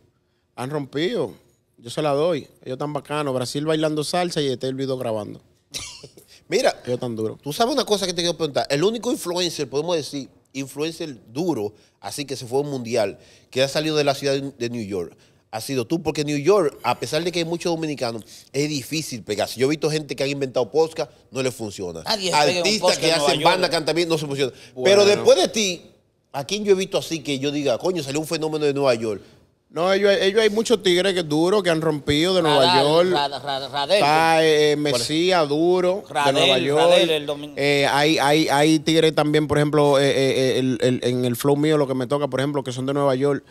han rompido, yo se la doy. Ellos están bacanos. Brasil bailando salsa y este el video grabando. Mira, Ellos tan duro. Tú sabes una cosa que te quiero preguntar. El único influencer, podemos decir, influencer duro, así que se fue un mundial, que ha salido de la ciudad de New York, ha sido tú. Porque New York, a pesar de que hay muchos dominicanos, es difícil pegarse. Yo he visto gente que ha inventado podcast, no le funciona. Artistas que hacen banda, cantan bien, no se funciona. Pero después de ti, ¿A quién yo he visto así que yo diga, coño, salió un fenómeno de Nueva York? No, ellos, ellos hay muchos tigres que duros que han rompido de Nueva York. Eh, eh, ¿Radel? Radel. eh, duro Radel, de Nueva York. Radel, hay, hay, hay tigres también, por ejemplo, eh, en el flow mío, lo que me toca, por ejemplo, que son de Nueva York.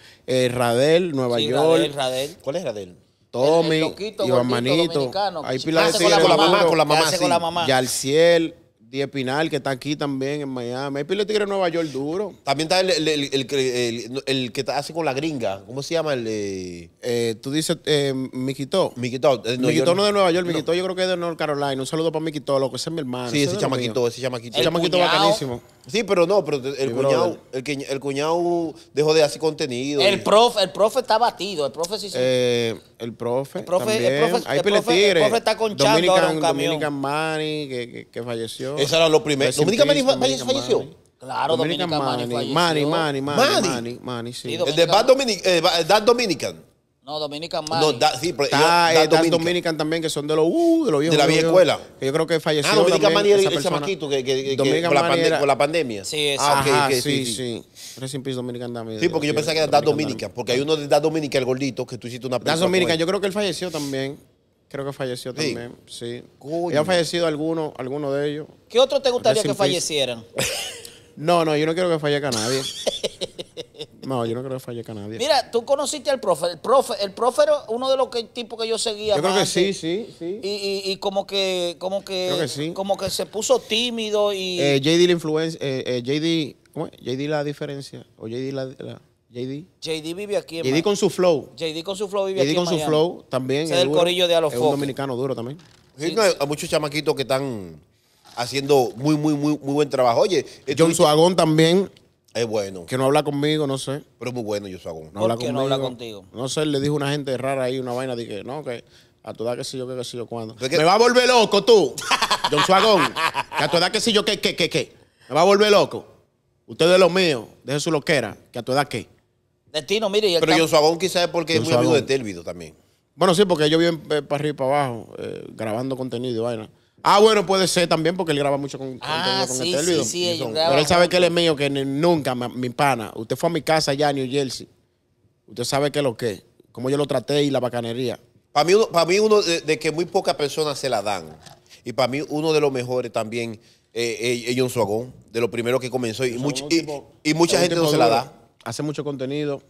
Radel, Nueva sí, York. ¿Cuál es Radel? Tommy, Iván Manito. Hay pilas de tigres. Con la mamá, con la mamá. Con al mamá. Tía Espinal, que está aquí también en Miami. Hay pile tigre de Nueva York duro. También está el, que está el que hace con la gringa. ¿Cómo se llama? el eh? Tú dices eh, Miquito. Miquito. Eh, no, Miquito de Nueva York, Miquito yo creo que es de North Carolina. Un saludo para Miquito, loco. Ese es mi hermano. Sí, ese, chamaquito, ese chamaquito. Ese chamaquito bacanísimo. Sí, pero no, pero el cuñado, el, cuñado dejó de hacer contenido. El profe, el profe está batido. El profe sí se... Eh, el profe. El profe, también. el profe, Hay el profe, El profe está con Dominican, Dominican Manny, que falleció. Eso era lo primero. Dominica Manny falleció. Claro, Dominican, Manny. Manny, Manny, Manny, Manny, sí. El de eh, Bad Dominican. Dad Dominican. No, Dominican Manny. No, da, sí, pero eh, Dominican. también, que son de los uh, de los viejos. De la vieja escuela. Que yo creo que ah, falleció. Ah, Dominican Manny era el que, que, que, con, la con, la pandemia. Sí, ah, exacto. Ah, sí, sí, sí. pis Dominican también. Sí, porque yo pensaba que era Da Dominican, porque hay uno de Da Dominican, el gordito, que tú hiciste una película. Da Dominican, yo creo que él falleció también creo que falleció también. Sí. Ya han fallecido algunos alguno de ellos. ¿Qué otro te gustaría que fallecieran? no, no, yo no quiero que fallezca nadie. No, yo no creo que fallezca nadie. Mira, tú conociste al profe. El profe, el era uno de los que, tipos que yo seguía. Yo creo que sí, sí, sí. Y, y, como que, como que, como que se puso tímido y. Eh, JD la influencia, eh, eh JD, ¿cómo es? la diferencia o JD la... JD. JD vive aquí en JD con su flow. JD con su flow vive JD con su flow también. es el corillo de Alofoque. Es un dominicano duro también. hay, muchos chamaquitos que están haciendo muy, muy, muy, muy buen trabajo. Oye, eh, John Suagón también, es bueno, que no habla conmigo, no sé. pero es muy bueno, John Suagón. No ¿Por qué no habla contigo? No sé, le dijo una gente rara ahí, una vaina, de que no, que a tu edad que sé yo, que qué sé yo cuándo. Me va a volver loco tú, John Suagón. Que a tu edad que sé yo, qué, qué, qué, que. Me va a volver loco. Usted lo mío, deje su loquera, que a tu edad qué. Destino, mire. Y el quizás es porque es muy amigo de Télvido también. Bueno, sí, porque ellos viven eh, para arriba y para abajo, eh, grabando contenido vaina. Ah, bueno, puede ser también porque él graba mucho con, ah, sí, sí, sí, Pero él sabe que él es mío, que nunca, mi, pana. Usted fue a mi casa allá en New Jersey. Usted sabe que lo que es, cómo yo lo traté y la bacanería. Para mí, uno de, que muy pocas personas se la dan. Y para mí uno de los mejores también eh, es John Suagón, de lo primero que comenzó. Y, y, mucha gente no se la da hace mucho contenido,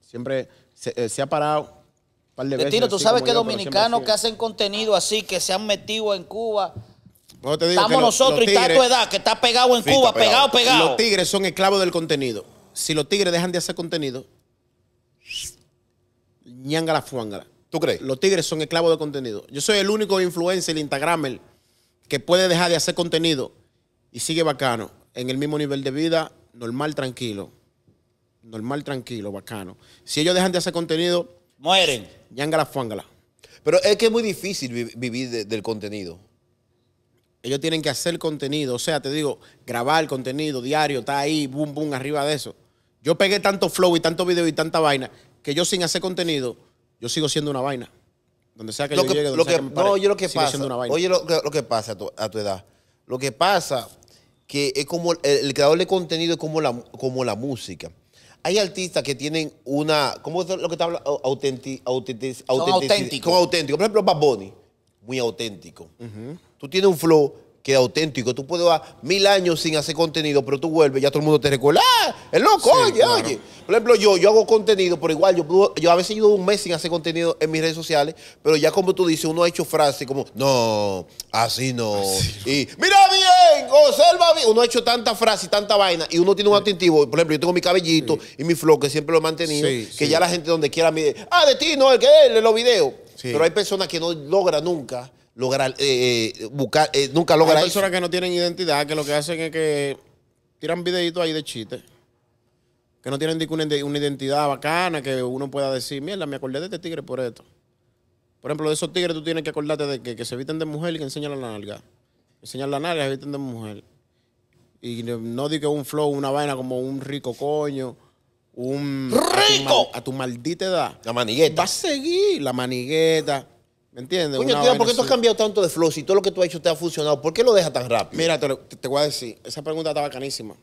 siempre eh, se, ha parado un par de veces. tú sabes que dominicanos que hacen contenido así, que se han metido en Cuba. nosotros y está tu edad, que está pegado en Cuba, pegado. pegado, Los tigres son esclavos del contenido. Si los tigres dejan de hacer contenido, la fuangala. ¿Tú crees? Los tigres son esclavos del contenido. Yo soy el único influencer, el Instagramer, que puede dejar de hacer contenido y sigue bacano, en el mismo nivel de vida, normal, tranquilo normal, tranquilo, bacano. Si ellos dejan de hacer contenido, mueren. Yangala fuángala. Pero es que es muy difícil vivir del contenido. Ellos tienen que hacer contenido, o sea, te digo, grabar contenido diario, está ahí, boom, boom, arriba de eso. Yo pegué tanto flow y tanto video y tanta vaina que yo sin hacer contenido, yo sigo siendo una vaina. Donde sea que yo llegue, No, lo que pasa. Oye, lo, que pasa a tu, edad. Lo que pasa que es como el, creador de contenido es como la música hay artistas que tienen una. ¿Cómo es lo que te habla? Auténtico. auténtico. Por ejemplo, Bad Bunny, muy auténtico. Tú tienes un flow queda auténtico. Tú puedes dar mil años sin hacer contenido, pero tú vuelves, ya todo el mundo te recuerda, ¡ah! Es loco, oye, oye. Por ejemplo, yo, yo hago contenido, pero igual yo, yo a veces he un mes sin hacer contenido en mis redes sociales, pero ya como tú dices, uno ha hecho frases como, no, así no. Y mira bien, observa bien. Uno ha hecho tanta frase y tanta vaina, y uno tiene un sí. Por ejemplo, yo tengo mi cabellito y mi flow, que siempre lo he mantenido, que ya la gente donde quiera mide ah, de ti, no, el que es, los videos. Pero hay personas que no logran nunca lograr, eh, eh, buscar, eh, nunca lograr Hay personas que no tienen identidad, que lo que hacen es que tiran videitos ahí de chistes. Que no tienen una identidad bacana, que uno pueda decir, mierda, me acordé de este tigre por esto. Por ejemplo, de esos tigres tú tienes que acordarte de que, se visten de mujer y que enseñan la nalga. Enseñan la nalga se visten de mujer. Y no digo que un flow, una vaina como un rico coño, un... ¡Rico! A tu, maldita edad. La manigueta. Va a seguir la manigueta ¿Me entiendes? ¿por qué tú has cambiado tanto de flow? Si todo lo que tú has hecho te ha funcionado, ¿por qué lo dejas tan rápido? Mira, te, te voy a decir, esa pregunta está bacanísima.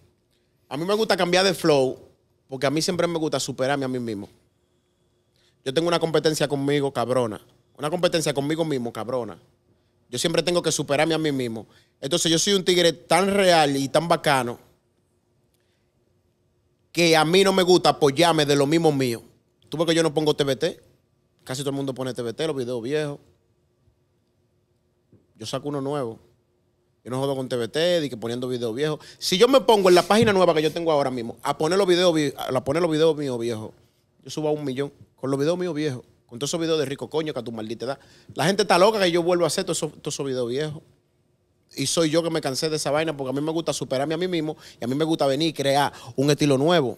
A mí me gusta cambiar de flow porque a mí siempre me gusta superarme a mí mismo. Yo tengo una competencia conmigo, cabrona. Una competencia conmigo mismo, cabrona. Yo siempre tengo que superarme a mí mismo. Entonces yo soy un tigre tan real y tan bacano que a mí no me gusta apoyarme de lo mismo mío. Tú ves que yo no pongo TBT. Casi todo el mundo pone TVT, los videos viejos. Yo saco uno nuevo. Yo no jodo con TBT, y que poniendo videos viejos. Si yo me pongo en la página nueva que yo tengo ahora mismo a poner los videos, a los videos míos viejos, yo subo a un millón con los videos míos viejos. Con todos esos videos de rico coño que a tu maldita da. La gente está loca que yo vuelvo a hacer todos esos, videos viejos. Y soy yo que me cansé de esa vaina porque a mí me gusta superarme a mí mismo y a mí me gusta venir y crear un estilo nuevo.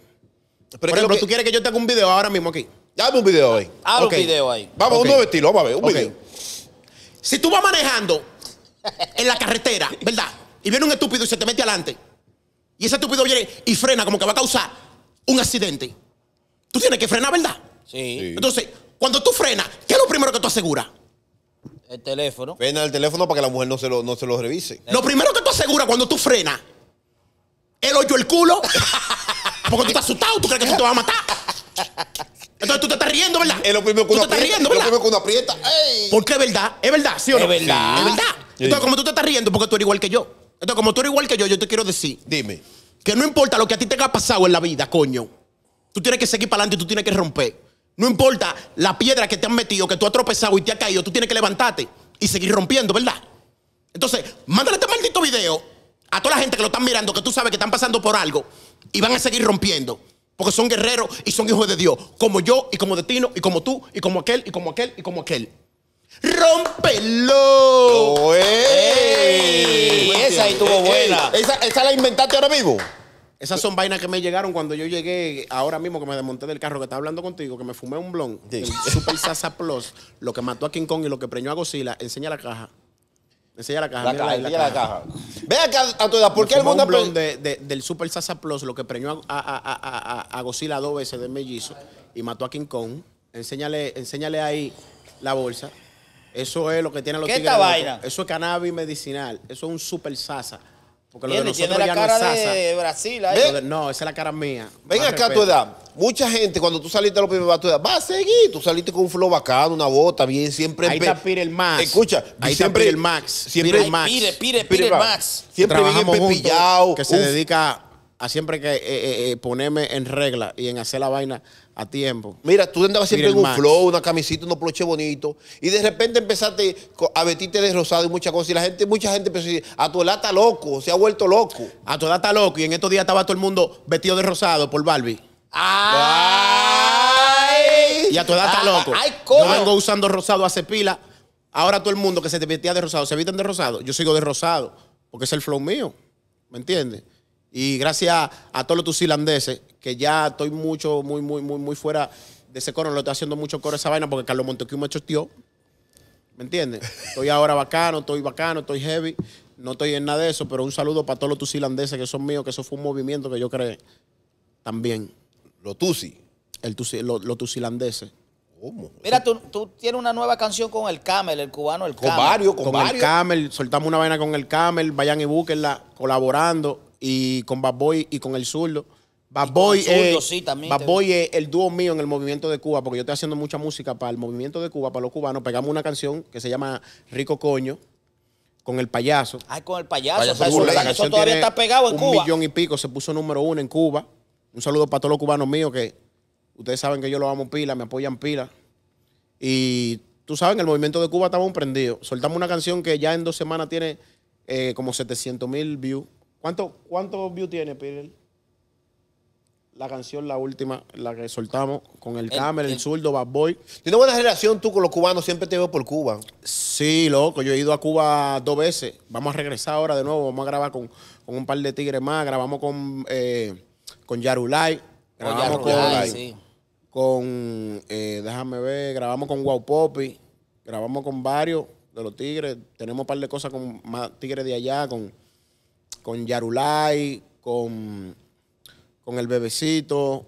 Pero Por ejemplo, tú quieres que yo tenga un video ahora mismo aquí. Dame un video ahí. Haz un video ahí. Vamos, un nuevo estilo, vamos a ver, un video. Si tú vas manejando en la carretera, ¿verdad? Y viene un estúpido y se te mete adelante. Y ese estúpido viene y frena como que va a causar un accidente. Tú tienes que frenar, ¿verdad? Sí. Entonces, cuando tú frenas, ¿qué es lo primero que tú aseguras? El teléfono. Frena el teléfono para que la mujer no se lo, no se lo revise. Lo primero que tú aseguras cuando tú frenas, el hoyo el culo. Porque tú estás asustado, tú crees que tú te va a matar. Entonces tú te estás riendo, ¿verdad? Es lo primero que uno aprieta. Riendo, ¿verdad? Es lo primero que Porque es verdad, es verdad, ¿sí o no? Es verdad. Es verdad. Entonces, como tú te estás riendo, porque tú eres igual que yo. Entonces, como tú eres igual que yo, yo te quiero decir. Dime. Que no importa lo que a ti te haya pasado en la vida, coño. Tú tienes que seguir para adelante y tú tienes que romper. No importa la piedra que te han metido, que tú has tropezado y te has caído, tú tienes que levantarte y seguir rompiendo, ¿verdad? Entonces, mándale este maldito video a toda la gente que lo están mirando, que tú sabes que están pasando por algo y van a seguir rompiendo. Porque son guerreros y son hijos de Dios. Como yo y como Destino y como tú y como aquel y como aquel y como aquel. ¡Rompelo! Pues esa ahí estuvo buena. Esa, esa la inventaste ahora mismo. Esas son vainas que me llegaron cuando yo llegué, ahora mismo que me desmonté del carro que estaba hablando contigo, que me fumé un blon, Super Sasa Plus, lo que mató a King Kong y lo que preñó a Godzilla, enseña la caja. Enseña la caja. La caja, enseña la, caja. Vea acá, a edad, ¿por qué el mundo... de, del Super Sasa Plus, lo que premió a, a, Godzilla dos veces de Mellizo y mató a King Kong? Enséñale, ahí la bolsa. Eso es lo que tienen los ¿Qué tigres. Esta vaina? Eso es cannabis medicinal. Eso es un Super Sasa. Porque lo de la cara no es de Brasil no, esa es la cara mía. Ven acá a tu edad. Mucha gente, cuando tú saliste a los primeros a tu edad, va a seguir. Tú saliste con un flow bacano, una bota, bien, siempre. Ahí Max. Escucha, Ahí está el Max. Siempre el Max. Pire, pire, pire, Max. Siempre bien pepillado. que se dedica a siempre que eh, eh, eh, ponerme en regla y en hacer la vaina a tiempo. Mira, tú andabas siempre en un flow, una camisita, un ploches bonito, y de repente empezaste a vestirte de rosado y muchas cosas, y la gente, mucha gente a tu edad está loco, se ha vuelto loco. A tu edad está loco, y en estos días estaba todo el mundo vestido de rosado por Barbie. ¡Ay! Y a tu edad está ah, loco. ¡Ay, Yo vengo usando rosado hace pila, ahora todo el mundo que se te vestía de rosado, se visten de rosado, yo sigo de rosado, porque es el flow mío, ¿me entiendes? Y gracias a, todos los tus irlandeses que ya estoy mucho, muy, muy, muy, muy fuera de ese coro. No lo estoy haciendo mucho coro esa vaina porque Carlos Montequín me tío ¿Me entiendes? Estoy ahora bacano, estoy bacano, estoy heavy. No estoy en nada de eso, pero un saludo para todos los tusilandeses que son míos, que eso fue un movimiento que yo creé también. Los tusi. El los lo tusilandeses. ¿Cómo? Mira, tú, tienes una nueva canción con el Camel, el cubano, el Camel. Con varios, con, con el Camel, soltamos una vaina con el Camel, vayan y búsquenla, colaborando, y con Bad Boy y con el Zurdo. Bad es el dúo mío en el movimiento de Cuba, porque yo estoy haciendo mucha música para el movimiento de Cuba, para los cubanos. Pegamos una canción que se llama Rico Coño con el payaso. Ay, con el payaso. eso, todavía está pegado en Cuba. Un millón y pico, se puso número uno en Cuba. Un saludo para todos los cubanos míos que ustedes saben que yo lo amo pila, me apoyan pila. Y tú sabes, el movimiento de Cuba estaba un prendido. Soltamos una canción que ya en dos semanas tiene eh, como 700 mil views. ¿Cuántos views tiene, Pirel? la canción, la última, la que soltamos con el, Camel, el, zurdo, Bad Boy. ¿Tienes buena relación tú con los cubanos? Siempre te veo por Cuba. Sí, loco. Yo he ido a Cuba dos veces. Vamos a regresar ahora de nuevo. Vamos a grabar con, un par de tigres más. Grabamos con, eh, con Yarulay. Grabamos con, Yarulay, con, eh, déjame ver, grabamos con Wow Poppy. Grabamos con varios de los tigres. Tenemos un par de cosas con más tigres de allá, con, con Yarulay, con con el bebecito,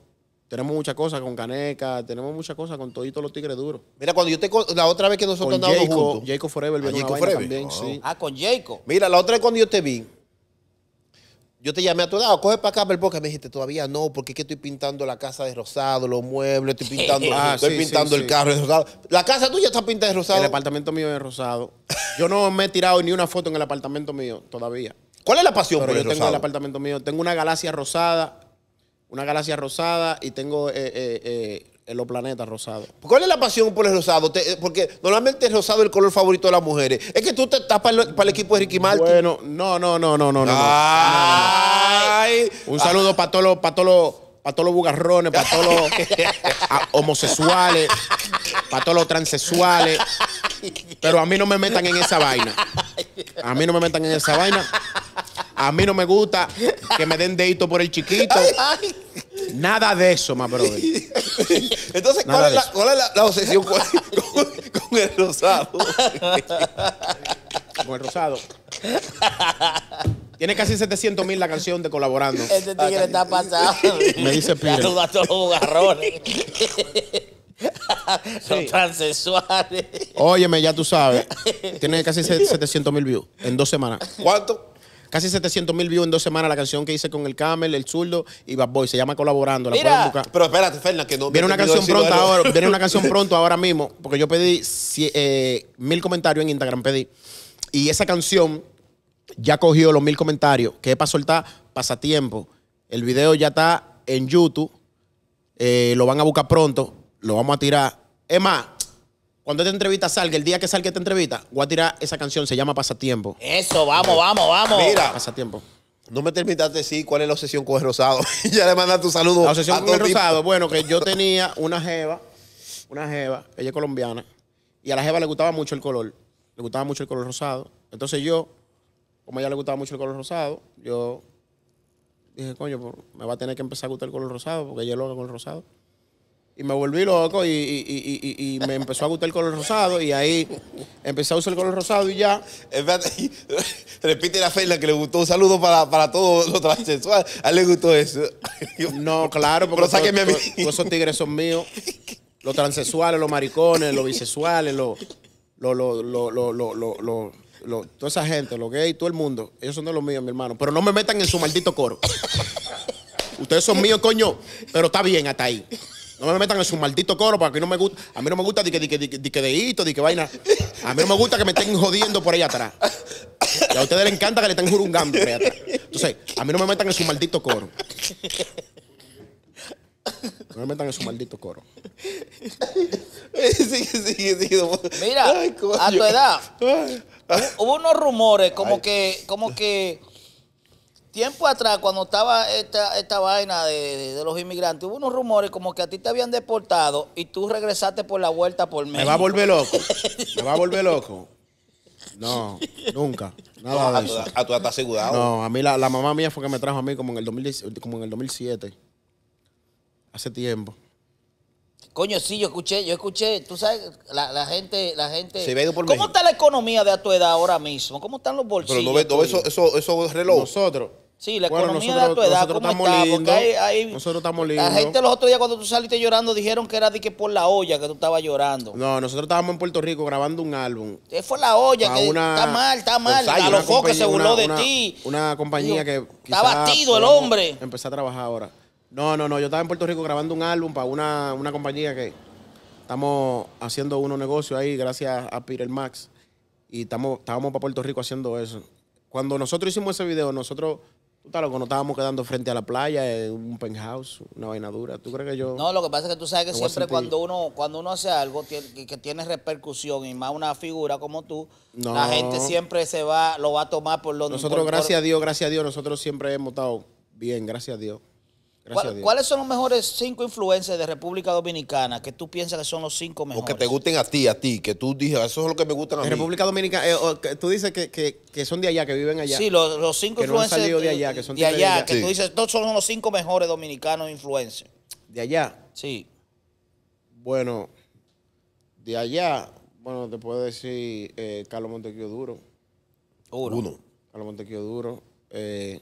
tenemos muchas cosas con Caneca, tenemos muchas cosas con toditos los tigres duros. Mira, cuando yo te la otra vez que nosotros andamos juntos. Jacob Forever, ah, Forever. También, Ah, con Jacob. Mira, la otra vez cuando yo te vi, yo te llamé a tu lado, oh, coge para acá, pero porque me dijiste, todavía no, porque es que estoy pintando la casa de rosado, los muebles, estoy pintando, ah, estoy pintando el carro de rosado. La casa tuya está pintada de rosado. El apartamento mío es rosado. yo no me he tirado ni una foto en el apartamento mío todavía. ¿Cuál es la pasión por yo tengo el apartamento mío, tengo una galaxia rosada una galaxia rosada y tengo eh, eh, eh, los planetas rosados. ¿Cuál es la pasión por el rosado? porque normalmente el rosado es el color favorito de las mujeres. Es que tú te estás para el, equipo de Ricky Martin. Bueno, no, no, no, no, no, no. Un saludo para todos los, todos los bugarrones, para todos los homosexuales, para todos los transexuales. Pero a mí no me metan en esa vaina. A mí no me metan en esa vaina. A mí no me gusta que me den deito por el chiquito. Nada de eso, más brother. Entonces, ¿cuál es, la, obsesión con, el rosado? con el rosado. Tiene casi 700 mil la canción de colaborando. Este tigre ah, está pasado. Me dice Pire. a todos los garrones. Son transexuales. Óyeme, ya tú sabes. Tiene casi 700 mil views en dos semanas. ¿Cuánto? Casi 700 mil views en dos semanas la canción que hice con el Camel, el Zurdo y Bad Boy. Se llama Colaborando. La pueden buscar. Pero espérate, Fernan, que no. Viene una canción pronto ahora. Viene una canción ahora mismo. Porque yo pedí eh, mil comentarios en Instagram, pedí. Y esa canción ya cogió los mil comentarios. Que es para soltar pasatiempo. El video ya está en YouTube. Eh, lo van a buscar pronto. Lo vamos a tirar. Es más, cuando esta entrevista salga, el día que salga esta entrevista, voy a tirar esa canción, se llama Pasatiempo. Eso, vamos, vamos, vamos. Mira. Pasatiempo. No me terminaste de decir cuál es la obsesión con el rosado. ya le manda tu saludo. La obsesión con el rosado, bueno, que yo tenía una jeva, una jeva, ella es colombiana, y a la jeva le gustaba mucho el color. Le gustaba mucho el color rosado. Entonces yo, como a ella le gustaba mucho el color rosado, yo dije, coño, me va a tener que empezar a gustar el color rosado, porque ella lo loca con el rosado. Y me volví loco y, me empezó a gustar el color rosado y ahí empecé a usar el color rosado y ya. repite la feina que le gustó. Un saludo para, todos los transexuales. A él le gustó eso. No, claro, porque Pero esos tigres son míos. Los transexuales, los maricones, los bisexuales, los... lo, toda esa gente, los gays, todo el mundo, ellos son de los míos, mi hermano. Pero no me metan en su maldito coro. Ustedes son míos, coño. Pero está bien hasta ahí. No me metan en su maldito coro porque a mí no me gusta, a mí no me gusta de que, de, hito, de que vaina. A mí no me gusta que me estén jodiendo por allá atrás. a ustedes les encanta que le estén jurungando por atrás. Entonces, a mí no me metan en su maldito coro. No me metan en su maldito coro. Mira, a tu edad, hubo unos rumores como que, como que tiempo atrás, cuando estaba esta, vaina de, los inmigrantes, hubo unos rumores como que a ti te habían deportado y tú regresaste por la vuelta por México. Me va a volver loco. Me va a volver loco. No, nunca. Nada de eso. A, tu edad tú estás asegurado. No, a mí la, mamá mía fue que me trajo a mí como en el, como en el 2007. Hace tiempo. Coño, sí, yo escuché, yo escuché, tú sabes, la, gente, la gente. ¿Cómo está la economía de a tu edad ahora mismo? ¿Cómo están los bolsillos? Pero no ves, eso, eso, eso reloj. Nosotros, Sí, la economía de tu edad, está? nosotros estamos lindos. La gente los otros días cuando tú saliste llorando dijeron que era de que por la olla que tú estabas llorando. No, nosotros estábamos en Puerto Rico grabando un álbum. ¿Qué fue la olla, está mal, está mal. a los que se burló de ti. Una compañía que. Está batido el hombre. Empecé a trabajar ahora. No, no, no. Yo estaba en Puerto Rico grabando un álbum para una, una compañía que estamos haciendo unos negocios ahí, gracias a Pirel Max. Y estamos, estábamos para Puerto Rico haciendo eso. Cuando nosotros hicimos ese video, nosotros cuando estábamos quedando frente a la playa, en un penthouse, una vainadura, dura. ¿Tú crees que yo.? No, lo que pasa es que tú sabes que siempre cuando uno, cuando uno hace algo que, tiene repercusión y más una figura como tú, la gente siempre se va, lo va a tomar por lo Nosotros, gracias a Dios, gracias a Dios, nosotros siempre hemos estado bien, gracias a Dios. ¿Cuáles son los mejores cinco influencers de República Dominicana que tú piensas que son los cinco mejores? O que te gusten a ti, a ti, que tú digas, eso es lo que me gusta a República Dominicana, eh, tú dices que, son de allá, que viven allá. Sí, los, cinco influencers. han salido de allá, que de, allá. Que tú dices, estos son los cinco mejores dominicanos influencers. ¿De allá? Sí. Bueno, de allá, bueno, te puedo decir eh, Carlos Montequillo Duro. Uno. Carlos Montequillo Duro. Eh,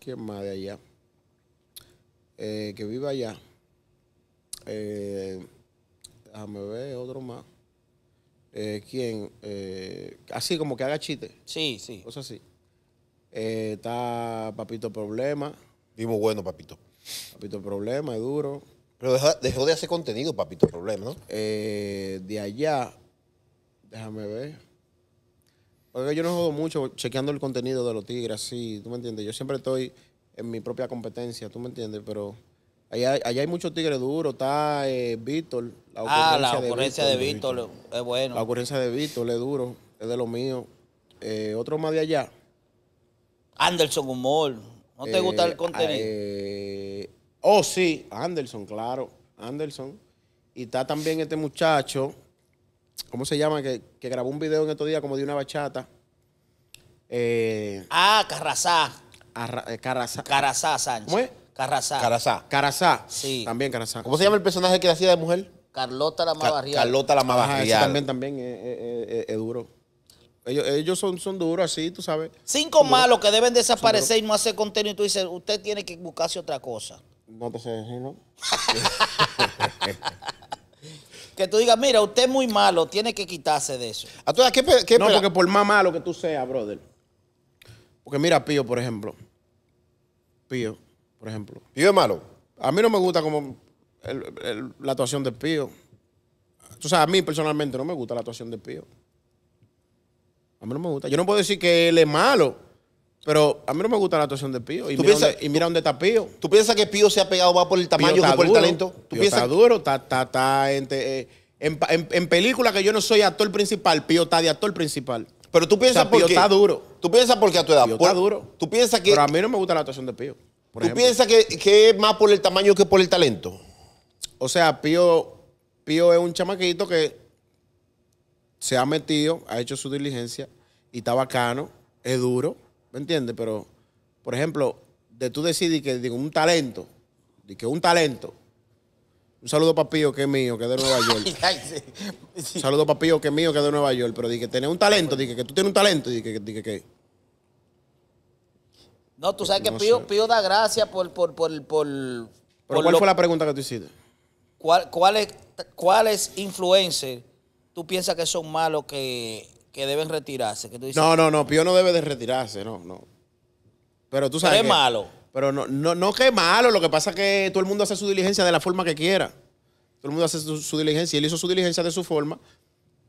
¿Quién más de allá? Eh, que vive allá. Eh, déjame ver otro más. Eh, ¿Quién? Eh, así como que haga chiste. Sí, sí. Cosas así. está Papito Problema. Vivo bueno, Papito. Papito Problema, es duro. Pero dejó, de hacer contenido, Papito Problema, ¿no? de allá, déjame ver. Porque yo no juego mucho chequeando el contenido de los tigres, así, ¿tú me entiendes? Yo siempre estoy en mi propia competencia, ¿tú me entiendes? Pero allá, hay muchos tigres duros, está eh, Víctor. La ah, la ocurrencia de Víctor, es bueno. La ocurrencia de Víctor es duro, es de lo mío. Eh, otro más de allá. Anderson Humor. ¿No te gusta eh, el contenido? oh, sí, Anderson, claro. Anderson. Y está también este muchacho, ¿cómo se llama? Que, que grabó un video en estos días como de una bachata. ah, Carrasá. Carazá. Eh, Carazá, Sánchez. ¿Cómo es? Carrasá. Sí. También Carazá. ¿Cómo se llama el personaje que hacía de mujer? Carlota la Mavarriada. Carlota la Mavarrial. también, también es, eh, eh, duro. Ellos, son, son duros así, tú sabes. Cinco malos que deben desaparecer y no hacer contenido. Y tú dices, usted tiene que buscarse otra cosa. No te sé que tú digas, mira, usted es muy malo, tiene que quitarse de eso. Ah, ¿A tú, qué, no, porque por más malo que tú seas, brother porque mira, Pío, por ejemplo. Pío, por ejemplo. Pío es malo. A mí no me gusta como la actuación de Pío. O sea, a mí personalmente no me gusta la actuación de Pío. A mí no me gusta. Yo no puedo decir que él es malo, pero a mí no me gusta la actuación de Pío. Y, mira, dónde, está Pío. ¿Tú piensas que Pío se ha pegado va por el tamaño o por el talento? ¿Tú está duro, está, está, está eh, en, en, película que yo no soy actor principal, Pío está de actor principal. Pero tú piensas Pío está duro. Tú piensas porque a tu edad. Pío está duro. Tú piensas que. Pero a mí no me gusta la actuación de Pío. ¿Tú piensas que, es más por el tamaño que por el talento? O sea, Pío, es un chamaquito que se ha metido, ha hecho su diligencia y está bacano, es duro, ¿me entiendes? Pero, por ejemplo, de tú decidir que digo, un talento, de que un talento, un saludo papillo que es mío, que es de Nueva York. saludo papillo que es mío, que es de Nueva York. Pero dije, tenés un talento, dije, que tú tienes un talento, dije, que, dije, que. No, tú sabes que Pío, da gracias por, ¿cuál fue la pregunta que tú hiciste? ¿Cuáles cuál, influencers tú piensas que son malos que, deben retirarse? no, no, no, Pío no debe de retirarse, no, no. Pero tú sabes. qué es malo. Pero no, no, no que malo, lo que pasa es que todo el mundo hace su diligencia de la forma que quiera. Todo el mundo hace su, diligencia, él hizo su diligencia de su forma,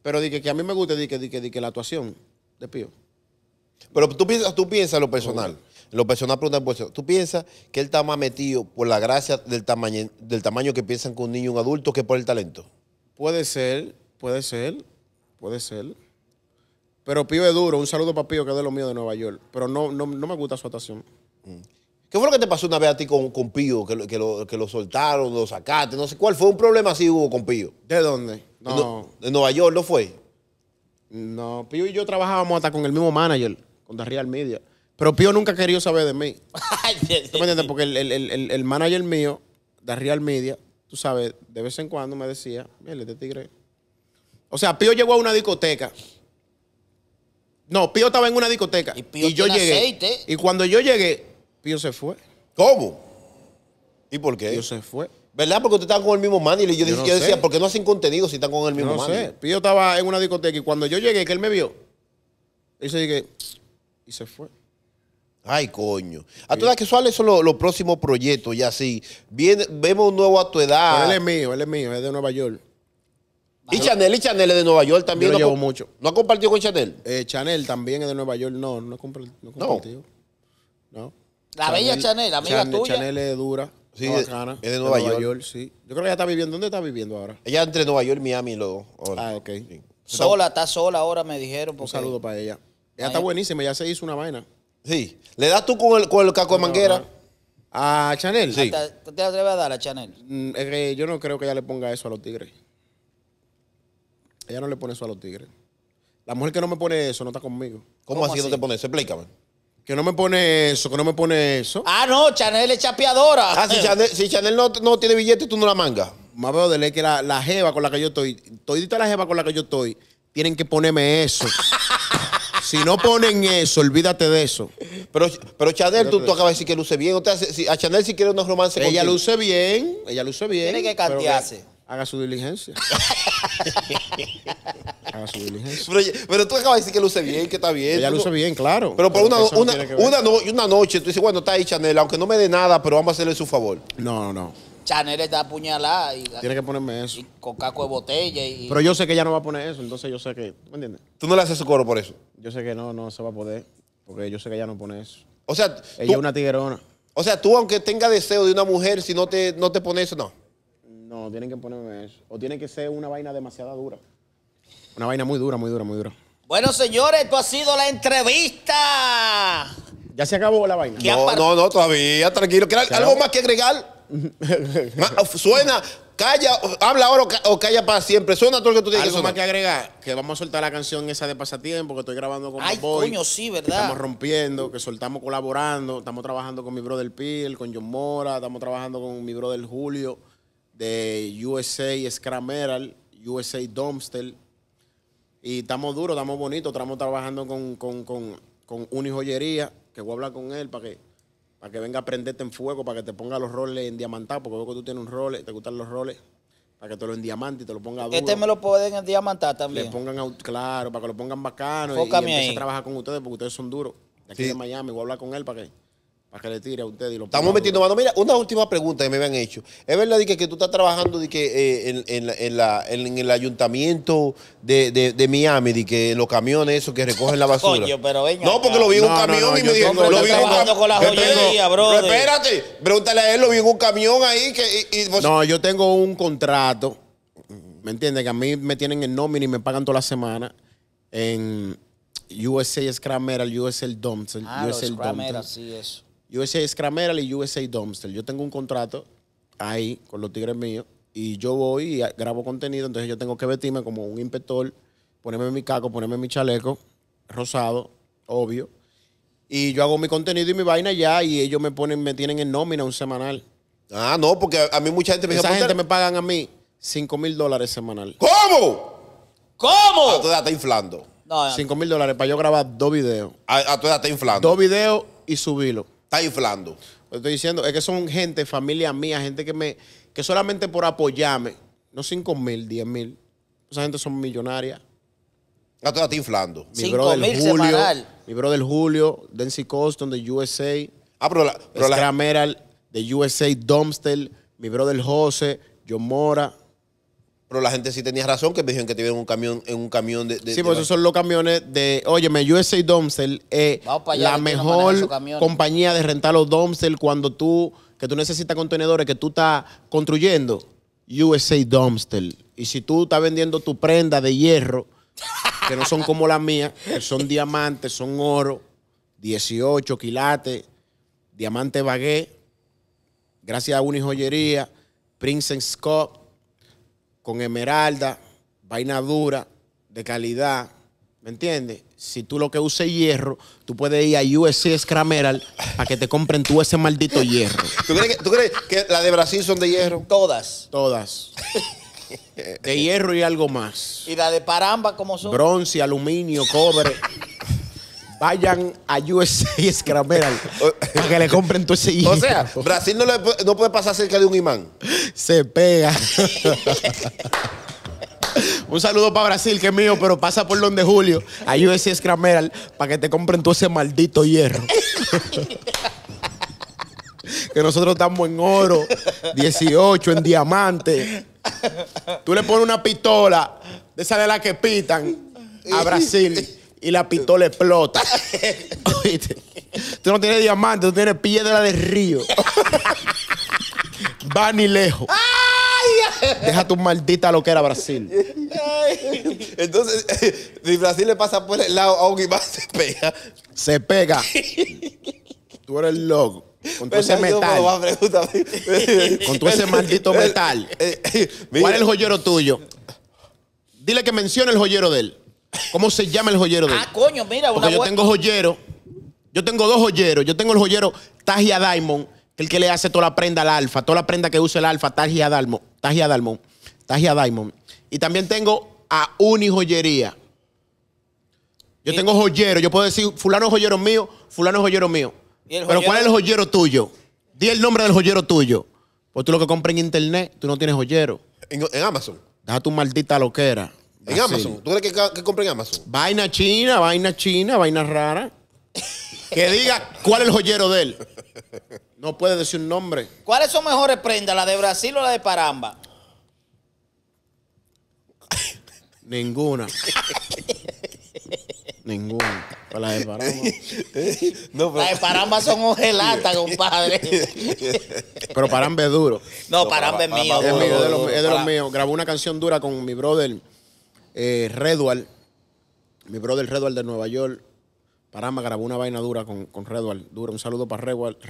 pero di que, a mí me gusta di que, di que, la actuación de Pío. Pero tú piensas, tú piensas lo personal. Lo personal pregunta por eso. ¿Tú piensas que él está más metido por la gracia del tamaño, del tamaño que piensan que un niño un adulto que por el talento? Puede ser, puede ser, puede ser. Pero Pío es duro. Un saludo para Pío, que es de lo mío de Nueva York. Pero no, no, no me gusta su actuación. Mm. ¿Qué fue lo que te pasó una vez a ti con, Pío? Que, lo, soltaron, lo sacaste, no sé cuál fue. Un problema así hubo con Pío. ¿De dónde? No. ¿De Nueva York no fue? No, Pío y yo trabajábamos hasta con el mismo manager, con The Media. Pero Pío nunca quería saber de mí. ¿Tú me entiendes? Porque el, manager mío, The Real Media, tú sabes, de vez en cuando me decía, mire, este tigre. O sea, Pío llegó a una discoteca. No, Pío estaba en una discoteca. Y, yo llegué. Y cuando yo llegué, Pío se fue. ¿Cómo? ¿Y por qué? Pío se fue. ¿Verdad? Porque usted estaba con el mismo man Y yo, decía, ¿por qué no hacen contenido si están con el mismo yo Pío estaba en una discoteca y cuando yo llegué, que él me vio, él se dije, y se fue. Ay, coño. A todas que suelen son los, próximos proyectos, y así. Viene, vemos un nuevo a tu edad. él es mío, él es mío, es de Nueva York. Y Chanel, y Chanel es de Nueva York también. Yo lo llevo mucho. ¿No ha compartido con Chanel? Eh, Chanel también es de Nueva York. No, no, he no no. La bella Chanel, amiga tuya. Chanel es dura. Sí, es, de Nueva, York. Yo creo que ella está viviendo. ¿Dónde está viviendo ahora? Ella entre Nueva York y Miami, luego. Ah, ok. Sola, está sola ahora, me dijeron. Un saludo para ella. Ella está buenísima, ya se hizo una vaina. Sí. ¿Le das tú con el, con caco de manguera? ¿A Chanel? Sí. ¿Te, te atreves a dar a Chanel? Mm, yo no creo que ella le ponga eso a los tigres. Ella no le pone eso a los tigres. La mujer que no me pone eso no está conmigo. ¿Cómo, así, así no te pone eso? Explícame. Que no me pone eso, que no me pone eso. Ah, no, Chanel es chapeadora. Ah, si Chanel, si Chanel no, tiene billete, tú no la mangas. Más veo de ley que la, la jeva con la que yo estoy, todita la jeva con la que yo estoy, tienen que ponerme eso. si no ponen eso, olvídate de eso. Pero, pero Chanel, tú, tú acabas de decir que luce bien. O si, a Chanel si quiere unos romances Ella luce bien, ella luce bien. Tiene que cantearse. Haga su diligencia. Ah, pero, tú acabas de decir que luce bien, que está bien. Ella luce bien, claro. Pero por una, noche tú dices, bueno, está ahí Chanel, aunque no me dé nada, pero vamos a hacerle su favor. No, no, no. Chanel está apuñalada. Y, Tiene que ponerme eso. con de botella. Pero yo sé que ella no va a poner eso, entonces yo sé que. ¿Me entiendes? ¿Tú no le haces su coro por eso? Yo sé que no, no se va a poder. Porque yo sé que ella no pone eso. O sea. Ella es una tiguerona. O sea, tú, aunque tenga deseo de una mujer, si no te, no te pones eso, no. No, tienen que ponerme eso. O tiene que ser una vaina demasiado dura. Una vaina muy dura, muy dura, muy dura. Bueno, señores, esto ha sido la entrevista. ¿Ya se acabó la vaina? No, no, todavía, tranquilo. ¿Algo más que agregar? Oh, suena, calla, habla ahora o calla para siempre. Suena todo lo que tú digas. Algo más que agregar, que vamos a soltar la canción esa de pasatiempo que estoy grabando con Ay, coño, sí, ¿verdad? Que estamos rompiendo, que soltamos colaborando, estamos trabajando con mi brother Peel, con John Mora, estamos trabajando con mi brother Julio de USA Scrameral, USA Dumpster. Y estamos duros, estamos bonitos, estamos trabajando con, con, Uni Joyería, que voy a hablar con él para que, para que venga a prenderte en fuego, para que te ponga los roles en diamantado, porque veo que tú tienes un rol, te gustan los roles, para que te lo diamante y te lo ponga este duro. Este me lo pueden en diamantar también. Le pongan, claro, para que lo pongan bacano y, empiece a trabajar con ustedes, porque ustedes son duros. De aquí de Miami, voy a hablar con él para que para que le tire a usted y lo Estamos metiendo mano. Mira, una última pregunta que me habían hecho. ¿Es verdad que, que, tú estás trabajando de que, eh, en, en, en, la, en, el ayuntamiento de, de, de, Miami, de que los camiones esos que recogen la basura? Coño, pero venga, no, porque lo vi en no, un camión no, no, y me dijeron, lo vi en un camión. con la joyería, Espérate, pregúntale a él, lo vi en un camión ahí. que y, y vos... No, yo tengo un contrato, ¿me entiendes? Que a mí me tienen el nómina y me pagan toda la semana en... USA Scrum Metal, USA Dumpster, ah, USA Dumpster. Sí, eso. USA Scrameral y USA Dumpster. Yo tengo un contrato ahí con los tigres míos y yo voy y grabo contenido, entonces yo tengo que vestirme como un inspector, ponerme mi caco, ponerme mi chaleco rosado, obvio. Y yo hago mi contenido y mi vaina ya y ellos me ponen me tienen en nómina un semanal. Ah, no, porque a mí mucha gente me Esa gente me pagan a mí 5 mil dólares semanal. ¿Cómo? ¿Cómo? A tu edad está inflando. No, 5 mil dólares para yo grabar dos videos. A, tu edad está inflando. Dos videos y subirlo inflando. Estoy diciendo, es que son gente, familia mía, gente que me, que solamente por apoyarme, no 5 mil, 10 mil, esa gente son millonarias. Ah, la está inflando. Mi brother Julio, Mi brother Julio, Dency Coston de USA. Ah, pero la, pero de USA, domstel mi brother jose John Mora. Pero la gente sí tenía razón que me dijeron que te vieron un camión, en un camión de. sí, pues esos son los camiones de. Óyeme, USA Domsel es eh, la mejor compañía de rentar los Domsel cuando tú. que tú necesitas contenedores que tú estás construyendo. USA Domsel. Y si tú estás vendiendo tu prenda de hierro, que no son como las mía, que son diamantes, son oro, 18 quilates, diamante bagué, gracias a una joyería, Princess Scott con esmeralda, vaina dura, de calidad. ¿Me entiendes? Si tú lo que uses hierro, tú puedes ir a USC Scrameral para que te compren tú ese maldito hierro. ¿Tú crees que, las de Brasil son de hierro? Todas. Todas. De hierro y algo más. ¿Y la de paramba cómo son? Bronce, aluminio, cobre. Vayan a USA Scrameral para que le compren todo ese hierro. O sea, Brasil no, puede pasar cerca de un imán. Se pega. Un saludo para Brasil, que es mío, pero pasa por donde Julio. A USA Scrameral para que te compren todo ese maldito hierro. que nosotros estamos en oro, 18, en diamante. Tú le pones una pistola, de esa de la que pitan, a Brasil y la pistola explota. ¿Oíste? Tú no tienes diamante, tú tienes piedra de río. Va ni lejos. Deja tu maldita lo que era Brasil. Entonces, si Brasil le pasa por el lado a un imán, se pega. Se pega. Tú eres loco. Con todo ese metal. Con todo ese maldito metal. Eh, eh, ¿Cuál es el joyero tuyo? Dile que mencione el joyero de él. ¿Cómo se llama el joyero de Ah, coño, mira. Porque yo tengo joyero. Yo tengo dos joyeros. Yo tengo el joyero Tajia Diamond, que es el que le hace toda la prenda al alfa. Toda la prenda que usa el alfa, Tajia Diamond. Tajia Diamond. Tajia Diamond. Y también tengo a Uni Joyería. Yo tengo joyero. Yo puedo decir, fulano es joyero mío, fulano es joyero mío. Pero ¿cuál es el joyero tuyo? Di el nombre del joyero tuyo. Porque tú lo que compras en internet, tú no tienes joyero. En, Amazon. Deja tu maldita loquera. En Amazon. ¿Tú crees que, que en Amazon? Vaina china, vaina china, vaina rara. que diga cuál es el joyero de él. No puede decir un nombre. ¿Cuáles son mejores prendas, la de Brasil o la de Paramba? Ninguna. Ninguna. la de Paramba. No, pero... La de Paramba son ojelata, compadre. pero Paramba es duro. No, Paramba, es mío. Es, de los, es de los míos. Grabó una canción dura con mi brother. Eh, mi brother Redwall de Nueva York, Parama grabó una vaina dura con, con un saludo para Redwall, que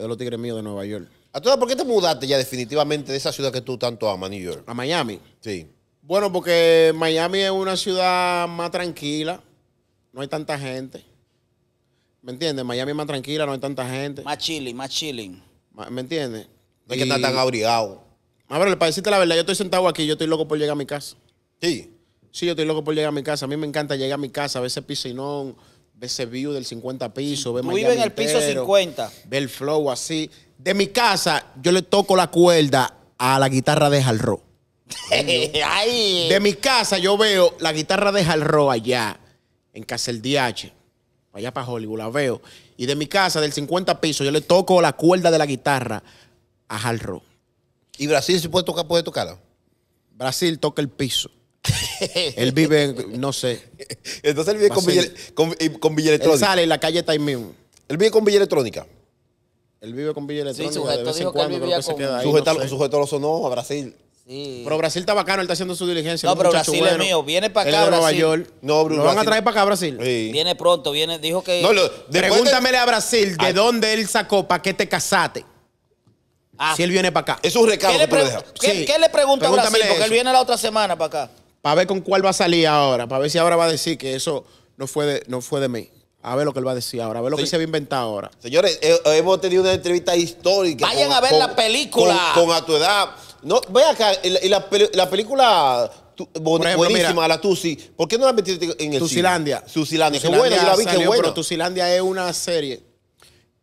es de los tigres míos de Nueva York. ¿A todas por qué te mudaste ya definitivamente de esa ciudad que tú tanto amas, New York? A Miami. Sí. Bueno, porque Miami es una ciudad más tranquila, no hay tanta gente. ¿Me entiendes? Miami es más tranquila, no hay tanta gente. Más chilling, más chilling. ¿Me entiendes? No hay que estar tan abrigado. A ver, para decirte la verdad, yo estoy sentado aquí, yo estoy loco por llegar a mi casa. Sí. Sí, yo estoy loco por llegar a mi casa. A mí me encanta llegar a mi casa, ver ese piscinón, ver ese view del 50 pisos. Ver en el piso 50. Ver el flow así. De mi casa, yo le toco la cuerda a la guitarra de Jalro. de mi casa, yo veo la guitarra de Jalro allá, en Casel Allá para Hollywood, la veo. Y de mi casa, del 50 piso yo le toco la cuerda de la guitarra a Jalro. ¿Y Brasil si puede tocar, puede tocarla? Brasil toca el piso. él vive, no sé. Entonces él vive eh, con villa, con, con electrónica. Él sale en la calle está ahí mismo. Él vive con villa electrónica. Él vive con villa electrónica. sujeto de vez en cuando Sujeto, no a Brasil. Pero Brasil está bacano, él está haciendo su diligencia. No, pero Brasil es mío. Viene para acá. Nueva York. No, Bruno. Lo van a traer para acá a Brasil. Viene pronto, viene. Dijo que. No, Pregúntamele a Brasil de ah. dónde él sacó para que te casaste. Ah. Si él viene para acá. Es un recado que le, pre... ¿Qué, le pregunta a Brasil? Porque él viene la otra semana para acá para ver con cuál va a salir ahora, para ver si ahora va a decir que eso no fue de, no fue de mí. A ver lo que él va a decir ahora, a ver lo que se va inventado ahora. Señores, hemos tenido una entrevista histórica. Vayan a ver la película. Con, A tu edad. No, ve acá, y la, película buenísima, la Tusi. ¿Por qué no la metiste en el Tusilandia. Cine? Tusilandia. Tusilandia. Qué la vi, qué Tusilandia es una serie.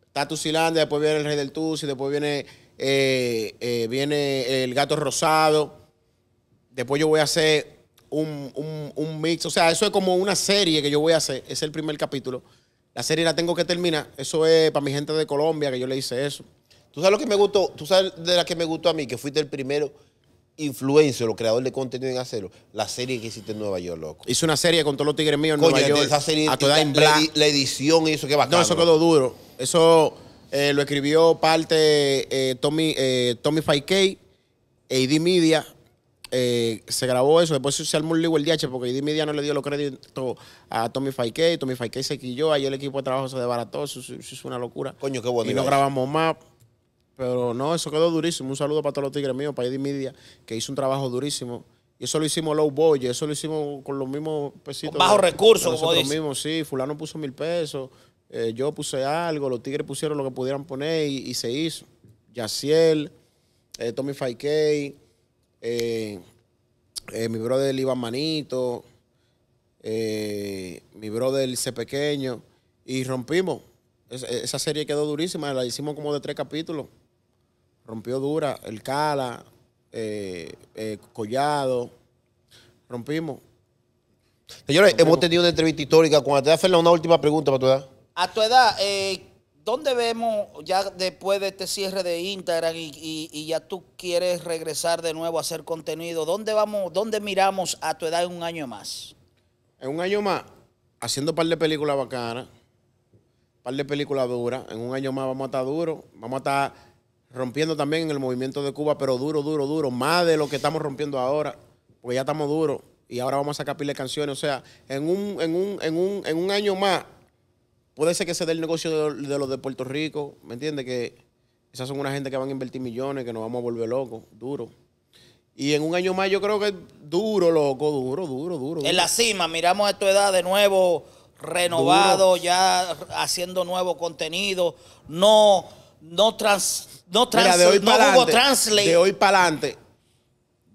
Está Tusilandia, después viene El Rey del Tusi, después viene, eh, eh, viene El Gato Rosado. Después yo voy a hacer un, mix. O sea, eso es como una serie que yo voy a hacer. Es el primer capítulo. La serie la tengo que terminar. Eso es para mi gente de Colombia que yo le hice eso. ¿Tú sabes lo que me gustó? ¿Tú sabes de la que me gustó a mí? Que fuiste el primero influencer o creador de contenido en hacerlo. La serie que hiciste en Nueva York, loco. Hice una serie con todos los tigres míos en Nueva York. Esa serie, a toda la, edición y eso, que bacano. No, eso quedó duro. Eso eh, lo escribió parte eh, Tommy, eh, Tommy 5K, AD Media, eh, se grabó eso, después se armó un el DH porque Eddie Media no le dio los créditos a Tommy Faike, Tommy Faike se quilló, ahí el equipo de trabajo se desbarató, eso, es una locura. Coño, qué bueno. Y no grabamos más, pero no, eso quedó durísimo. Un saludo para todos los tigres míos, para Eddie Media, que hizo un trabajo durísimo. Y eso lo hicimos low boy, eso lo hicimos con los mismos pesitos. Con bajo recursos, mismos, sí. Fulano puso mil pesos, eh, yo puse algo, los tigres pusieron lo que pudieran poner y, se hizo. Yaciel, eh, Tommy Faike eh, eh, mi brother Iván Manito, eh, mi brother C Pequeño, y rompimos. E, esa serie quedó durísima, la hicimos como de tres capítulos. Rompió dura, el Cala, eh, Collado, rompimos. Señores, hemos tenido una entrevista histórica. Cuando te a una última pregunta para tu edad. A tu edad, eh, ¿Dónde vemos ya después de este cierre de Instagram y, ya tú quieres regresar de nuevo a hacer contenido? ¿Dónde vamos, dónde miramos a tu edad en un año más? En un año más, haciendo un par de películas bacanas, un par de películas duras. En un año más vamos a estar duros, vamos a estar rompiendo también en el movimiento de Cuba, pero duro, duro, duro, más de lo que estamos rompiendo ahora, porque ya estamos duros y ahora vamos a sacar pile de canciones. O sea, en en un, en un, en un año más Puede ser que se dé el negocio de, los de Puerto Rico, ¿me entiendes? Que esas son una gente que van a invertir millones, que nos vamos a volver locos, duro. Y en un año más yo creo que duro, loco, duro, duro, duro. En la cima, miramos a tu edad de nuevo, renovado, ya haciendo nuevo contenido, no, no trans, no trans, hoy no para Translate. De hoy para adelante,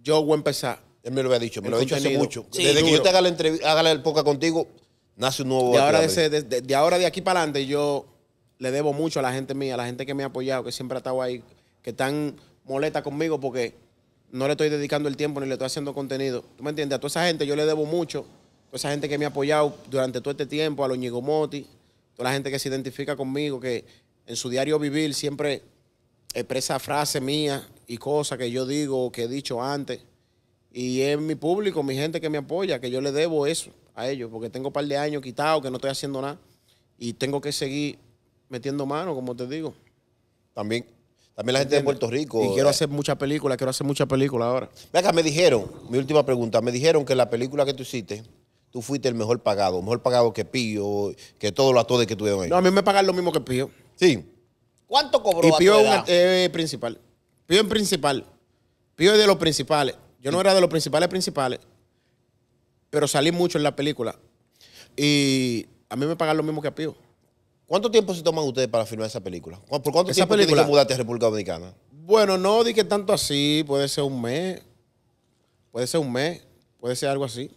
yo voy a empezar. Él me lo había dicho, me lo había dicho hace mucho. Desde que yo te haga la, entrevista, haga la poca contigo, Nace un nuevo de ahora de, ahora de aquí para adelante yo le debo mucho a la gente mía, a la gente que me ha apoyado, que siempre ha estado ahí, que están molesta conmigo porque no le estoy dedicando el tiempo ni le estoy haciendo contenido. ¿Tú me entiendes? A toda esa gente yo le debo mucho. A toda esa gente que me ha apoyado durante todo este tiempo, a los Ñigomoti, toda la gente que se identifica conmigo, que en su diario vivir siempre expresa frases mías y cosas que yo digo o que he dicho antes. Y es mi público, mi gente que me apoya, que yo le debo eso a ellos, porque tengo un par de años quitado que no estoy haciendo nada y tengo que seguir metiendo mano, como te digo. También, también la gente de Puerto Rico. Y quiero eh, hacer muchas películas, quiero hacer muchas películas ahora. Venga, me dijeron, mi última pregunta, me dijeron que la película que tú hiciste, tú fuiste el mejor pagado, mejor pagado que Pío, que todos los actores que tuvieron ahí. No, a mí me pagan lo mismo que Pío. Sí. ¿Cuánto cobró? Y eh, eh, Pío es principal. Pío en principal. Pío es de los principales. Yo no era de los principales principales pero salí mucho en la película. Y a mí me pagan lo mismo que a Pío. ¿Cuánto tiempo se toman ustedes para filmar esa película? ¿Por cuánto esa tiempo película, mudaste a República Dominicana? Bueno, no di que tanto así. Puede ser un mes. Puede ser un mes. Puede ser algo así.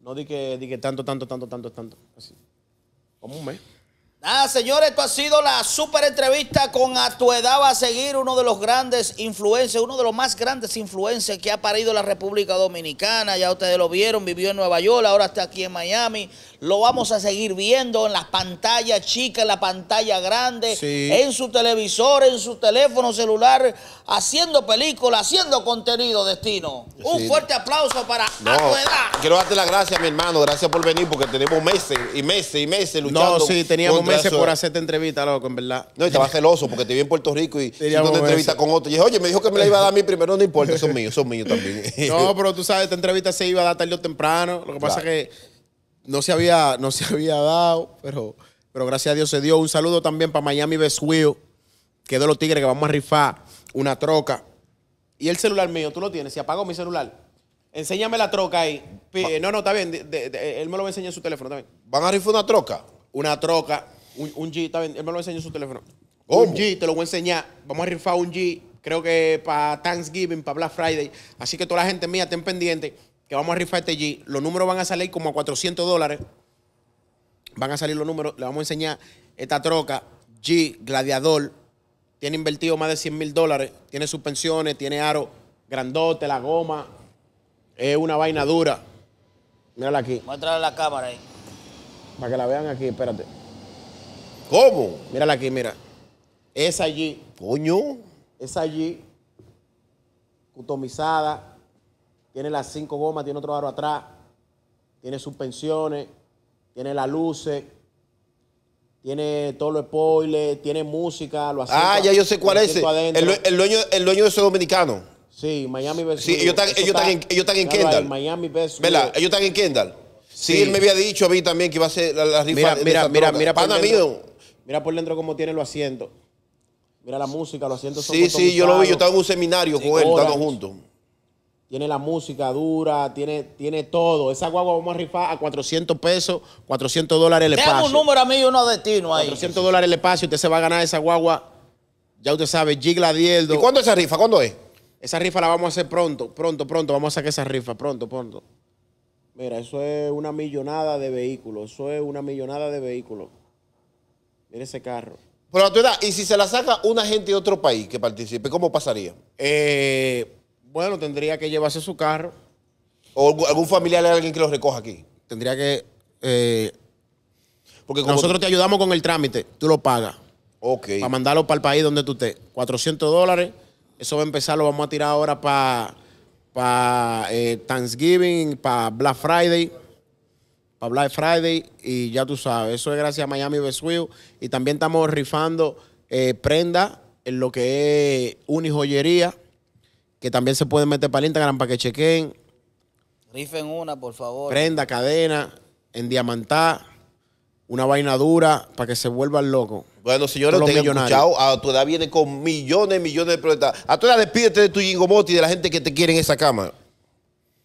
No di que, di que tanto, tanto, tanto, tanto, tanto. Así. Como un mes. Nada, ah, señores, esto ha sido la super entrevista con A va a seguir uno de los grandes influencers, uno de los más grandes influencers que ha parido la República Dominicana. Ya ustedes lo vieron, vivió en Nueva York, ahora está aquí en Miami. Lo vamos a seguir viendo en las pantallas chicas, en la pantalla grande, en su televisor, en su teléfono celular, haciendo películas, haciendo contenido, Destino. Un fuerte aplauso para no, Quiero darte las gracias, mi hermano. Gracias por venir porque tenemos meses y meses y meses luchando. No, sí, teníamos meses por hacerte entrevista, loco, en verdad. No, y estaba celoso porque te vi en Puerto Rico y te una entrevista con otro. Y dije, oye, me dijo que me la iba a dar a mí primero, no importa, son míos, son míos también. no, pero tú sabes, esta entrevista se iba a dar tarde o temprano. Lo que pasa es que no se había, no se había dado, pero, pero gracias a Dios se dio. Un saludo también para Miami Wheel que de los tigres que vamos a rifar una troca. Y el celular mío, tú lo tienes, se apagó mi celular. Enséñame la troca ahí. No, no, está bien. él me lo va a enseñar en su teléfono también. ¿Van a rifar una troca? Una troca. Un, G, está bien, él me lo enseñó en su teléfono. Un G, te lo voy a enseñar. Vamos a rifar un G, creo que para Thanksgiving, para Black Friday. Así que toda la gente mía, estén pendiente que vamos a rifar este G. Los números van a salir como a 400 dólares. Van a salir los números. Le vamos a enseñar esta troca G Gladiador. Tiene invertido más de 100 mil dólares. Tiene suspensiones, tiene aro grandote, la goma. Es una vaina dura. Mírala aquí. entrar a la cámara ahí. Para que la vean aquí, espérate. ¿Cómo? Mírala aquí, mira. Es allí. Coño. Es allí. Customizada. Tiene las cinco gomas, tiene otro aro atrás. Tiene suspensiones. Tiene las luces. Tiene todo lo spoiler, tiene música, lo hace. Ah, ya yo sé cuál es. El, el, dueño, el dueño de dominicano. Sí, Miami Best. Sí, ellos están, en, Kendall. Miami Best. ¿Verdad? Ellos están en Kendall. Sí. él me había dicho a mí también que iba a ser la, rifa mira, Mira, mira, mira, por mira por dentro cómo tiene los asientos. Mira la música, los asientos son Sí, sí, yo lo vi, yo estaba en un seminario con él, estando juntos. Tiene la música dura, tiene, tiene todo. Esa guagua vamos a rifar a 400 pesos, 400 dólares el espacio. Tengo un número a mí y uno a destino ahí. 400 dólares el espacio, usted se va a ganar esa guagua, ya usted sabe, Gigla Dieldo. ¿Y cuándo esa rifa? ¿Cuándo es? Esa rifa la vamos a hacer pronto, pronto, pronto. Vamos a sacar esa rifa, pronto, pronto. Mira, eso es una millonada de vehículos. Eso es una millonada de vehículos. Mira ese carro. Pero a tu edad, ¿y si se la saca una gente de otro país que participe, cómo pasaría? Eh, bueno, tendría que llevarse su carro. O algún familiar alguien que lo recoja aquí. Tendría que. Eh, Porque nosotros te ayudamos con el trámite, tú lo pagas. Ok. Para mandarlo para el país donde tú estés. 400 dólares. Eso va a empezar, lo vamos a tirar ahora para para eh, Thanksgiving, para Black Friday, para Black Friday y ya tú sabes, eso es gracias a Miami Besuido y también estamos rifando eh, prenda en lo que es unijoyería, que también se pueden meter para el Instagram para que chequen. Rifen una, por favor. Prenda, cadena, en diamantá una vaina dura para que se vuelvan locos. Bueno, señores, te escuchado. A tu edad viene con millones y millones de proyectos. A tu edad despídete de tu jingomoti y de la gente que te quiere en esa cama.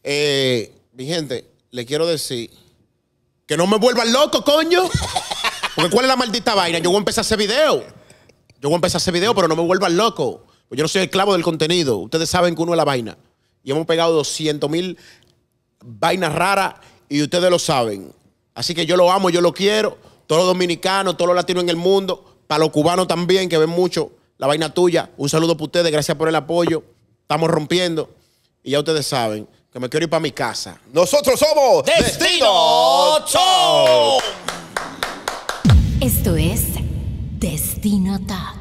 Eh, mi gente, le quiero decir que no me vuelvan loco, coño. Porque ¿cuál es la maldita vaina? Yo voy a empezar ese video. Yo voy a empezar ese video, pero no me vuelvan loco. Pues yo no soy el clavo del contenido. Ustedes saben que uno es la vaina. Y hemos pegado 200 mil vainas raras y ustedes lo saben. Así que yo lo amo, yo lo quiero. Todos los dominicanos, todos los latinos en el mundo, para los cubanos también, que ven mucho la vaina tuya. Un saludo para ustedes, gracias por el apoyo. Estamos rompiendo. Y ya ustedes saben que me quiero ir para mi casa. Nosotros somos Destino, Esto es Destino Talk.